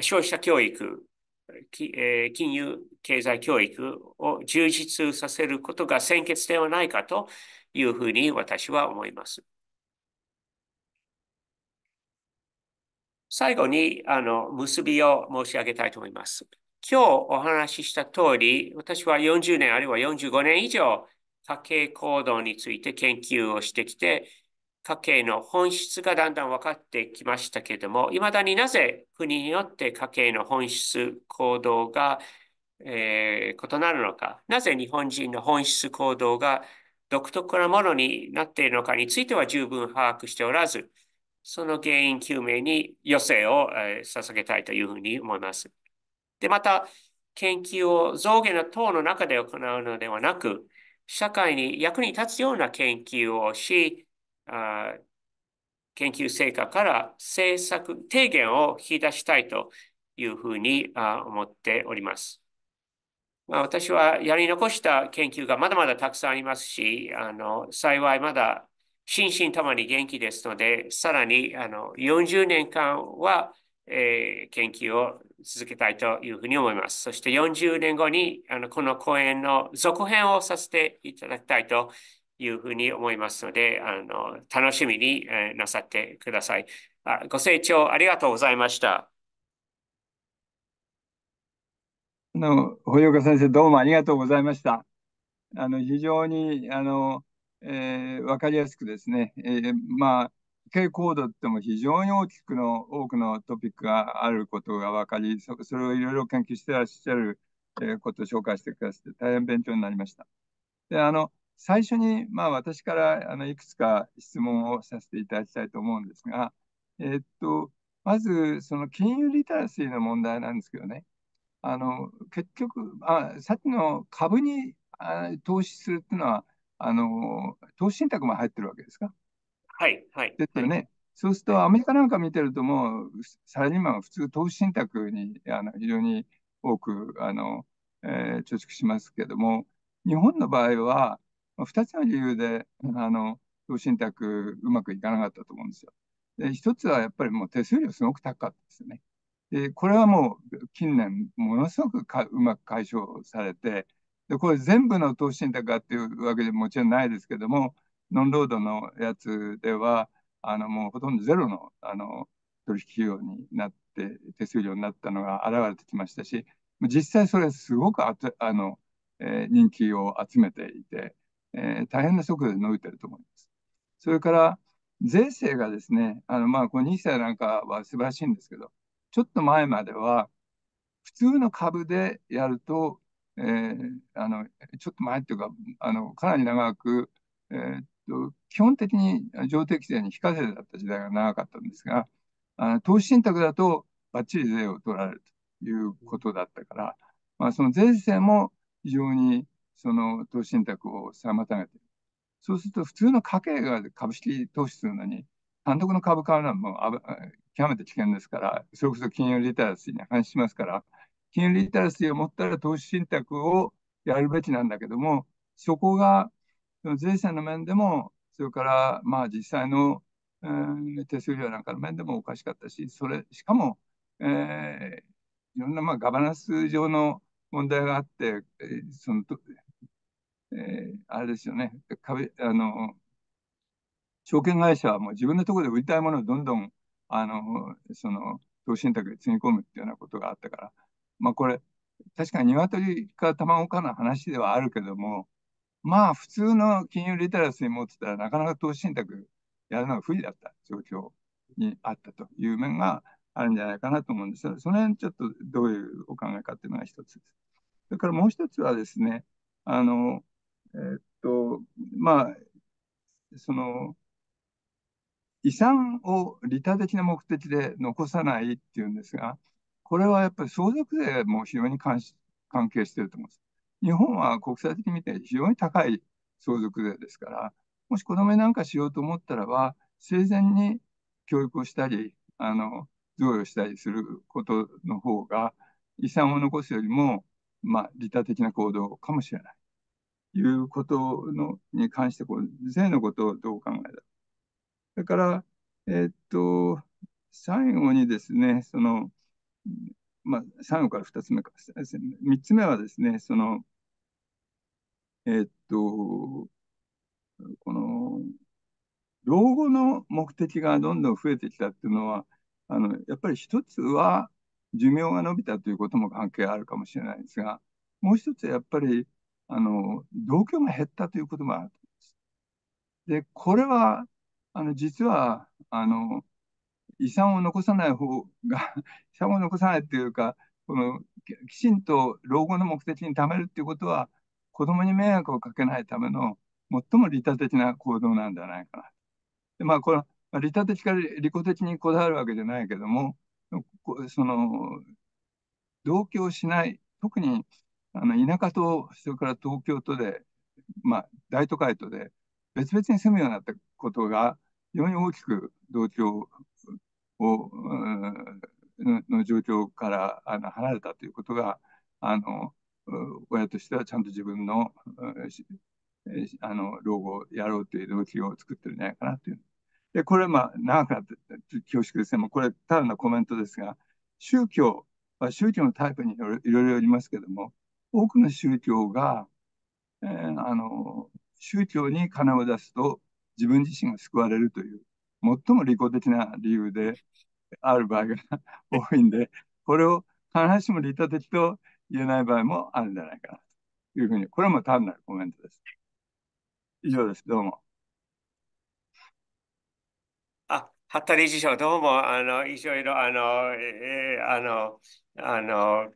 消費者教育金融経済教育を充実させることが先決ではないかというふうに私は思います。最後にあの結びを申し上げたいと思います。今日お話しした通り、私は40年あるいは45年以上家計行動について研究をしてきて、家計の本質がだんだん分かってきましたけれども、いまだになぜ国によって家計の本質、行動が、えー、異なるのか、なぜ日本人の本質行動が独特なものになっているのかについては十分把握しておらず、その原因究明に余生を、えー、捧げたいというふうに思います。で、また、研究を増減の党の中で行うのではなく、社会に役に立つような研究をし、あ研究成果から政策、提言を引き出したいというふうに思っております。まあ、私はやり残した研究がまだまだたくさんありますし、あの幸いまだ心身ともに元気ですので、さらにあの40年間は、えー、研究を続けたいというふうに思います。そして40年後にあのこの講演の続編をさせていただきたいというふうに思いますので、あの楽しみになさってください。ご清聴ありがとうございました。あの堀岡先生、どうもありがとうございました。あの非常にあの、えー、分かりやすくですね、えー、まあ、K コ度っても非常に大きくの多くのトピックがあることが分かり、それをいろいろ研究してらっしゃる、えー、ことを紹介してくださって、大変勉強になりました。であの最初に、まあ、私からあのいくつか質問をさせていただきたいと思うんですが、えー、っと、まず、その金融リテラシーの問題なんですけどね、あの結局あ、さっきの株にあ投資するっていうのは、あの投資信託も入ってるわけですか。はい、はい。ですよね。そうすると、アメリカなんか見てると、もう、サラリーマンは普通、投資信託にあの非常に多くあの、えー、貯蓄しますけども、日本の場合は、2つの理由で、あの、投資信託うまくいかなかったと思うんですよ。で、一つはやっぱりもう手数料すごく高かったですよね。で、これはもう近年ものすごくかうまく解消されて、で、これ全部の投資信託がっていうわけでもちろんないですけども、ノンロードのやつでは、あの、もうほとんどゼロの、あの、取引費用になって、手数料になったのが現れてきましたし、実際それはすごくああの、えー、人気を集めていて、えー、大変な速度で伸びてると思います。それから、税制がですね、あのまあ、この2歳なんかは素晴らしいんですけど、ちょっと前までは、普通の株でやると、えー、あのちょっと前っていうか、あのかなり長く、えー、っと基本的に上適税に非課税だった時代が長かったんですが、あの投資信託だとばっちり税を取られるということだったから、まあ、その税制も非常にその投資信託を妨げてる。そうすると、普通の家計が株式投資するのに、単独の株買うのはもう極めて危険ですから、それこそ金融リテラシーに反しますから、金融リテラシーを持ったら投資信託をやるべきなんだけども、そこが税制の面でも、それからまあ実際の、えー、手数料なんかの面でもおかしかったし、それしかも、えー、いろんなまあガバナンス上の問題があって、そのえー、あれですよね、壁あの証券会社はもう自分のところで売りたいものをどんどんあのその投資信託に積み込むっていうようなことがあったから、まあ、これ、確かに鶏か卵かの話ではあるけども、まあ、普通の金融リテラシー持ってたら、なかなか投資信託やるのが不利だった状況にあったという面があるんじゃないかなと思うんですが、その辺ちょっとどういうお考えかっていうのが一つです。それからもう一つはですね、あの、えー、っと、まあ、その、遺産を利他的な目的で残さないっていうんですが、これはやっぱり相続税も非常に関し関係してると思います。日本は国際的に見て非常に高い相続税ですから、もし子供になんかしようと思ったらば、生前に教育をしたり、あの、贈与したりすることの方が、遺産を残すよりも、まあ、利他的な行動かもしれない。いうことのに関してこう、税のことをどう考えただから、えー、っと、最後にですね、その、まあ、最後から2つ目か、3つ目はですね、その、えー、っと、この、老後の目的がどんどん増えてきたっていうのは、あの、やっぱり一つは寿命が延びたということも関係あるかもしれないですが、もう一つやっぱり、あの、同居が減ったということもあるす。で、これは、あの、実は、あの、遺産を残さない方が、[LAUGHS] 遺産を残さないっていうか、この、きちんと老後の目的に貯めるっていうことは、子供に迷惑をかけないための最も利他的な行動なんじゃないかな。でまあ、これ、まあ、利他的から利己的にこだわるわけじゃないけども、その、同居をしない、特にあの田舎と、それから東京とで、まあ、大都会とで、別々に住むようになったことが、非常に大きく同居を、の状況からあの離れたということが、あの親としてはちゃんと自分のあの老後をやろうという動機を作ってるんじゃないかなという。で、これはまあ長くなって恐縮ですね。もうこれただのコメントですが、宗教は宗教のタイプにいろいろありますけども、多くの宗教が、えー、あの宗教に金を出すと自分自身が救われるという最も利己的な理由である場合が [LAUGHS] 多いんでこれを必ずしも利他的と言えない場合もあるんじゃないかなというふうにこれも単なるコメントです。以上です。どうも。あ、服部理事長、どうも、あの、いろいろ、あの、えー、あの、あの、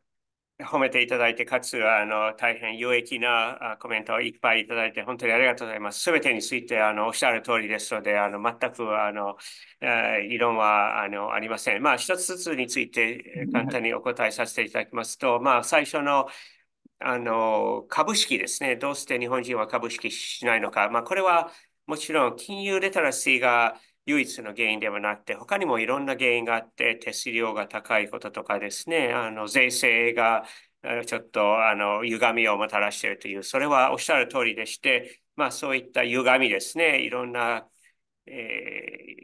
褒めていただいて、かつあの大変有益なコメントをいっぱいいただいて、本当にありがとうございます。すべてについてあのおっしゃる通りですので、あの全くあの、えー、異論はあのありません。まあ、一つずつについて簡単にお答えさせていただきますと、まあ、最初のあの株式ですね、どうして日本人は株式しないのか、まあ、これはもちろん金融レタラシーが唯一の原因ではなくて、他にもいろんな原因があって、手数料が高いこととかですね、あの税制がちょっとあの歪みをもたらしているという、それはおっしゃる通りでして、まあ、そういった歪みですね、いろんな、えー、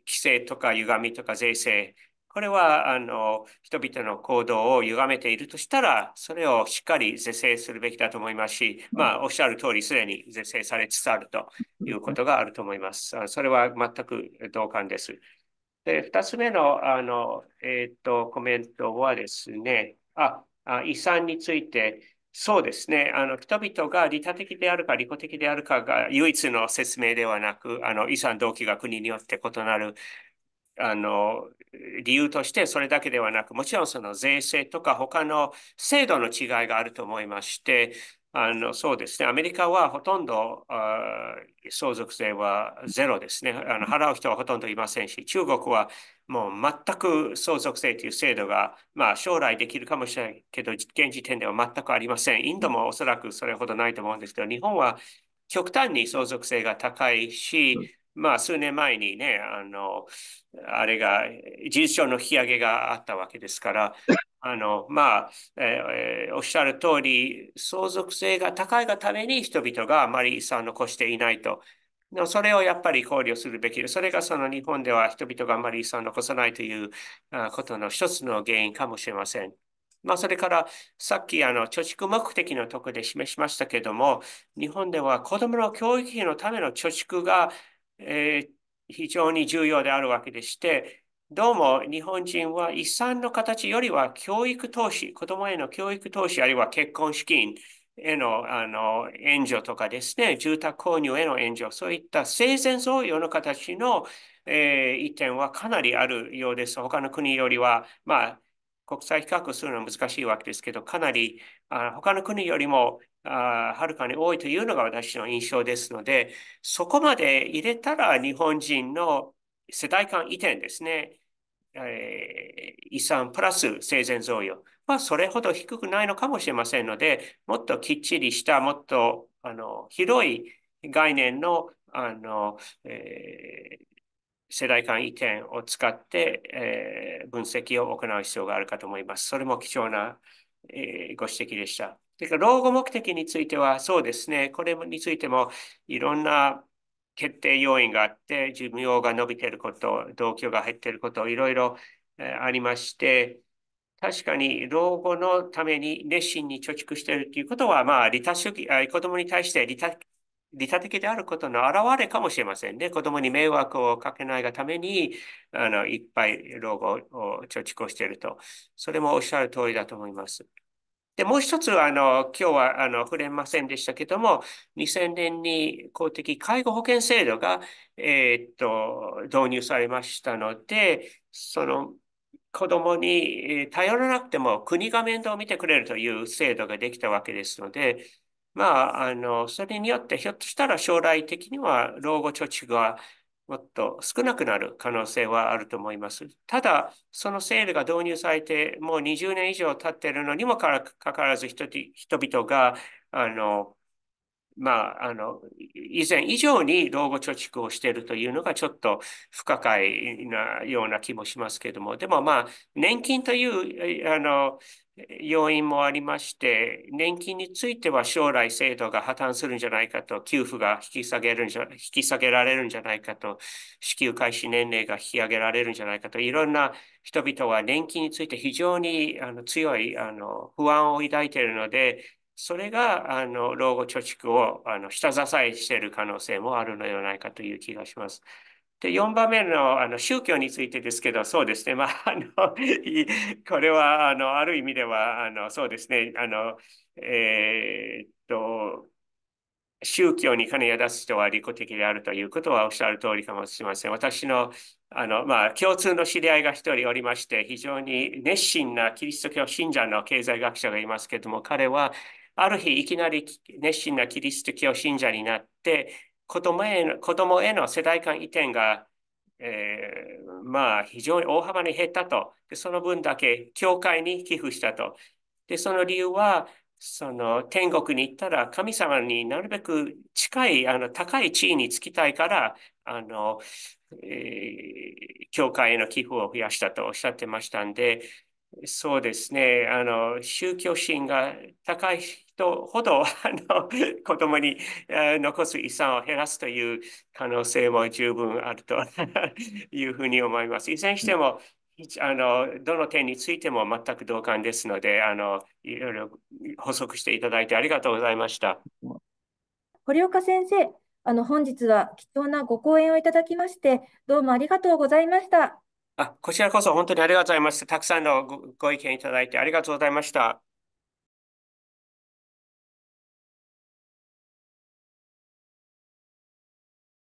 規制とか歪みとか税制これはあの人々の行動を歪めているとしたら、それをしっかり是正するべきだと思いますし、まあ、おっしゃる通り、すでに是正されつつあるということがあると思います。それは全く同感です。で2つ目のあの、えーと、コメントはですね、あ遺産について、そうですね。あの、人々が利他的であるか利己的であるかが唯一の説明ではなく、あの、遺産動機が国によって異なる、あの、理由としてそれだけではなく、もちろんその税制とか他の制度の違いがあると思いまして、あのそうですね、アメリカはほとんどあ相続税はゼロですねあの、払う人はほとんどいませんし、中国はもう全く相続税という制度が、まあ、将来できるかもしれないけど、現時点では全くありません。インドもおそらくそれほどないと思うんですけど、日本は極端に相続税が高いし、まあ、数年前にね、あの、あれが、事実上の引き上げがあったわけですから、[LAUGHS] あの、まあ、えー、おっしゃる通り、相続性が高いがために人々があまり遺産を残していないと。それをやっぱり考慮するべきそれがその日本では人々があまり遺産を残さないということの一つの原因かもしれません。まあ、それからさっきあの貯蓄目的のとこで示しましたけども、日本では子どもの教育費のための貯蓄がえー、非常に重要であるわけでして、どうも日本人は遺産の形よりは教育投資、子供への教育投資、あるいは結婚資金へのあの援助とかですね、住宅購入への援助、そういった生前贈与の形の、えー、一はかなりあるようです。他の国よりは、まあ、国際比較するのは難しいわけですけど、かなりあ他の国よりもはるかに多いというのが私の印象ですので、そこまで入れたら日本人の世代間移転ですね、えー、遺産プラス生前贈与はそれほど低くないのかもしれませんので、もっときっちりした、もっとあの広い概念のあの、えー、世代間移転を使って、えー、分析を行う必要があるかと思います。それも貴重な、えー、ご指摘でした。てか老後目的についてはそうですね、これについてもいろんな決定要因があって、寿命が伸びていること、同居が減っていること、いろいろありまして、確かに老後のために熱心に貯蓄しているということは、まあ、利他主義、子供に対して利他利他的であることの表れかもしれませんね。子供に迷惑をかけないがために、あの、いっぱい老後を貯蓄をしていると。それもおっしゃる通りだと思います。で、もう一つは、あの、今日は、あの、触れませんでしたけども、2000年に公的介護保険制度が、えー、っと、導入されましたので、その、子供に頼らなくても国が面倒を見てくれるという制度ができたわけですので、まあ、あの、それによってひょっとしたら将来的には老後貯蓄がもっと少なくなる可能性はあると思います。ただ、そのセールが導入されてもう20年以上経っているのにもかかわらず人々が、あの、まあ、あの、以前以上に老後貯蓄をしているというのがちょっと不可解なような気もしますけれども、でもまあ、年金という、あの、要因もありまして、年金については将来制度が破綻するんじゃないかと、給付が引き下げるんじゃ、引き下げられるんじゃないかと、支給開始年齢が引き上げられるんじゃないかと、いろんな人々は年金について非常にあの強いあの不安を抱いているので、それがあの老後貯蓄をあの下支えしている可能性もあるのではないかという気がします。で、4番目のあの宗教についてですけど、そうですね。まあ、[LAUGHS] あの、これは、あの、ある意味では、あの、そうですね。あの、えー、っと、宗教に金を出す人は利己的であるということはおっしゃる通りかもしれません。私の、あの、まあ、共通の知り合いが一人おりまして、非常に熱心なキリスト教信者の経済学者がいますけども、彼は、ある日いきなり熱心なキリスト教信者になって、子供への子供への世代間移転が、えー、まあ、非常に大幅に減ったと。で、その分だけ教会に寄付したと。で、その理由は、その天国に行ったら神様になるべく近い、あの、高い地位につきたいから、あの、えー、教会への寄付を増やしたとおっしゃってましたんで、そうですね、あの、宗教心が高い人ほどあの子供に残す遺産を減らすという可能性も十分あると [LAUGHS] いうふうに思います。いずれにしても、あのどの点についても全く同感ですのであの、いろいろ補足していただいてありがとうございました。堀岡先生、あの本日は貴重なご講演をいただきまして、どうもありがとうございました。あこちらこそ本当にありがとうございました。たくさんのご意見いただいてありがとうございました。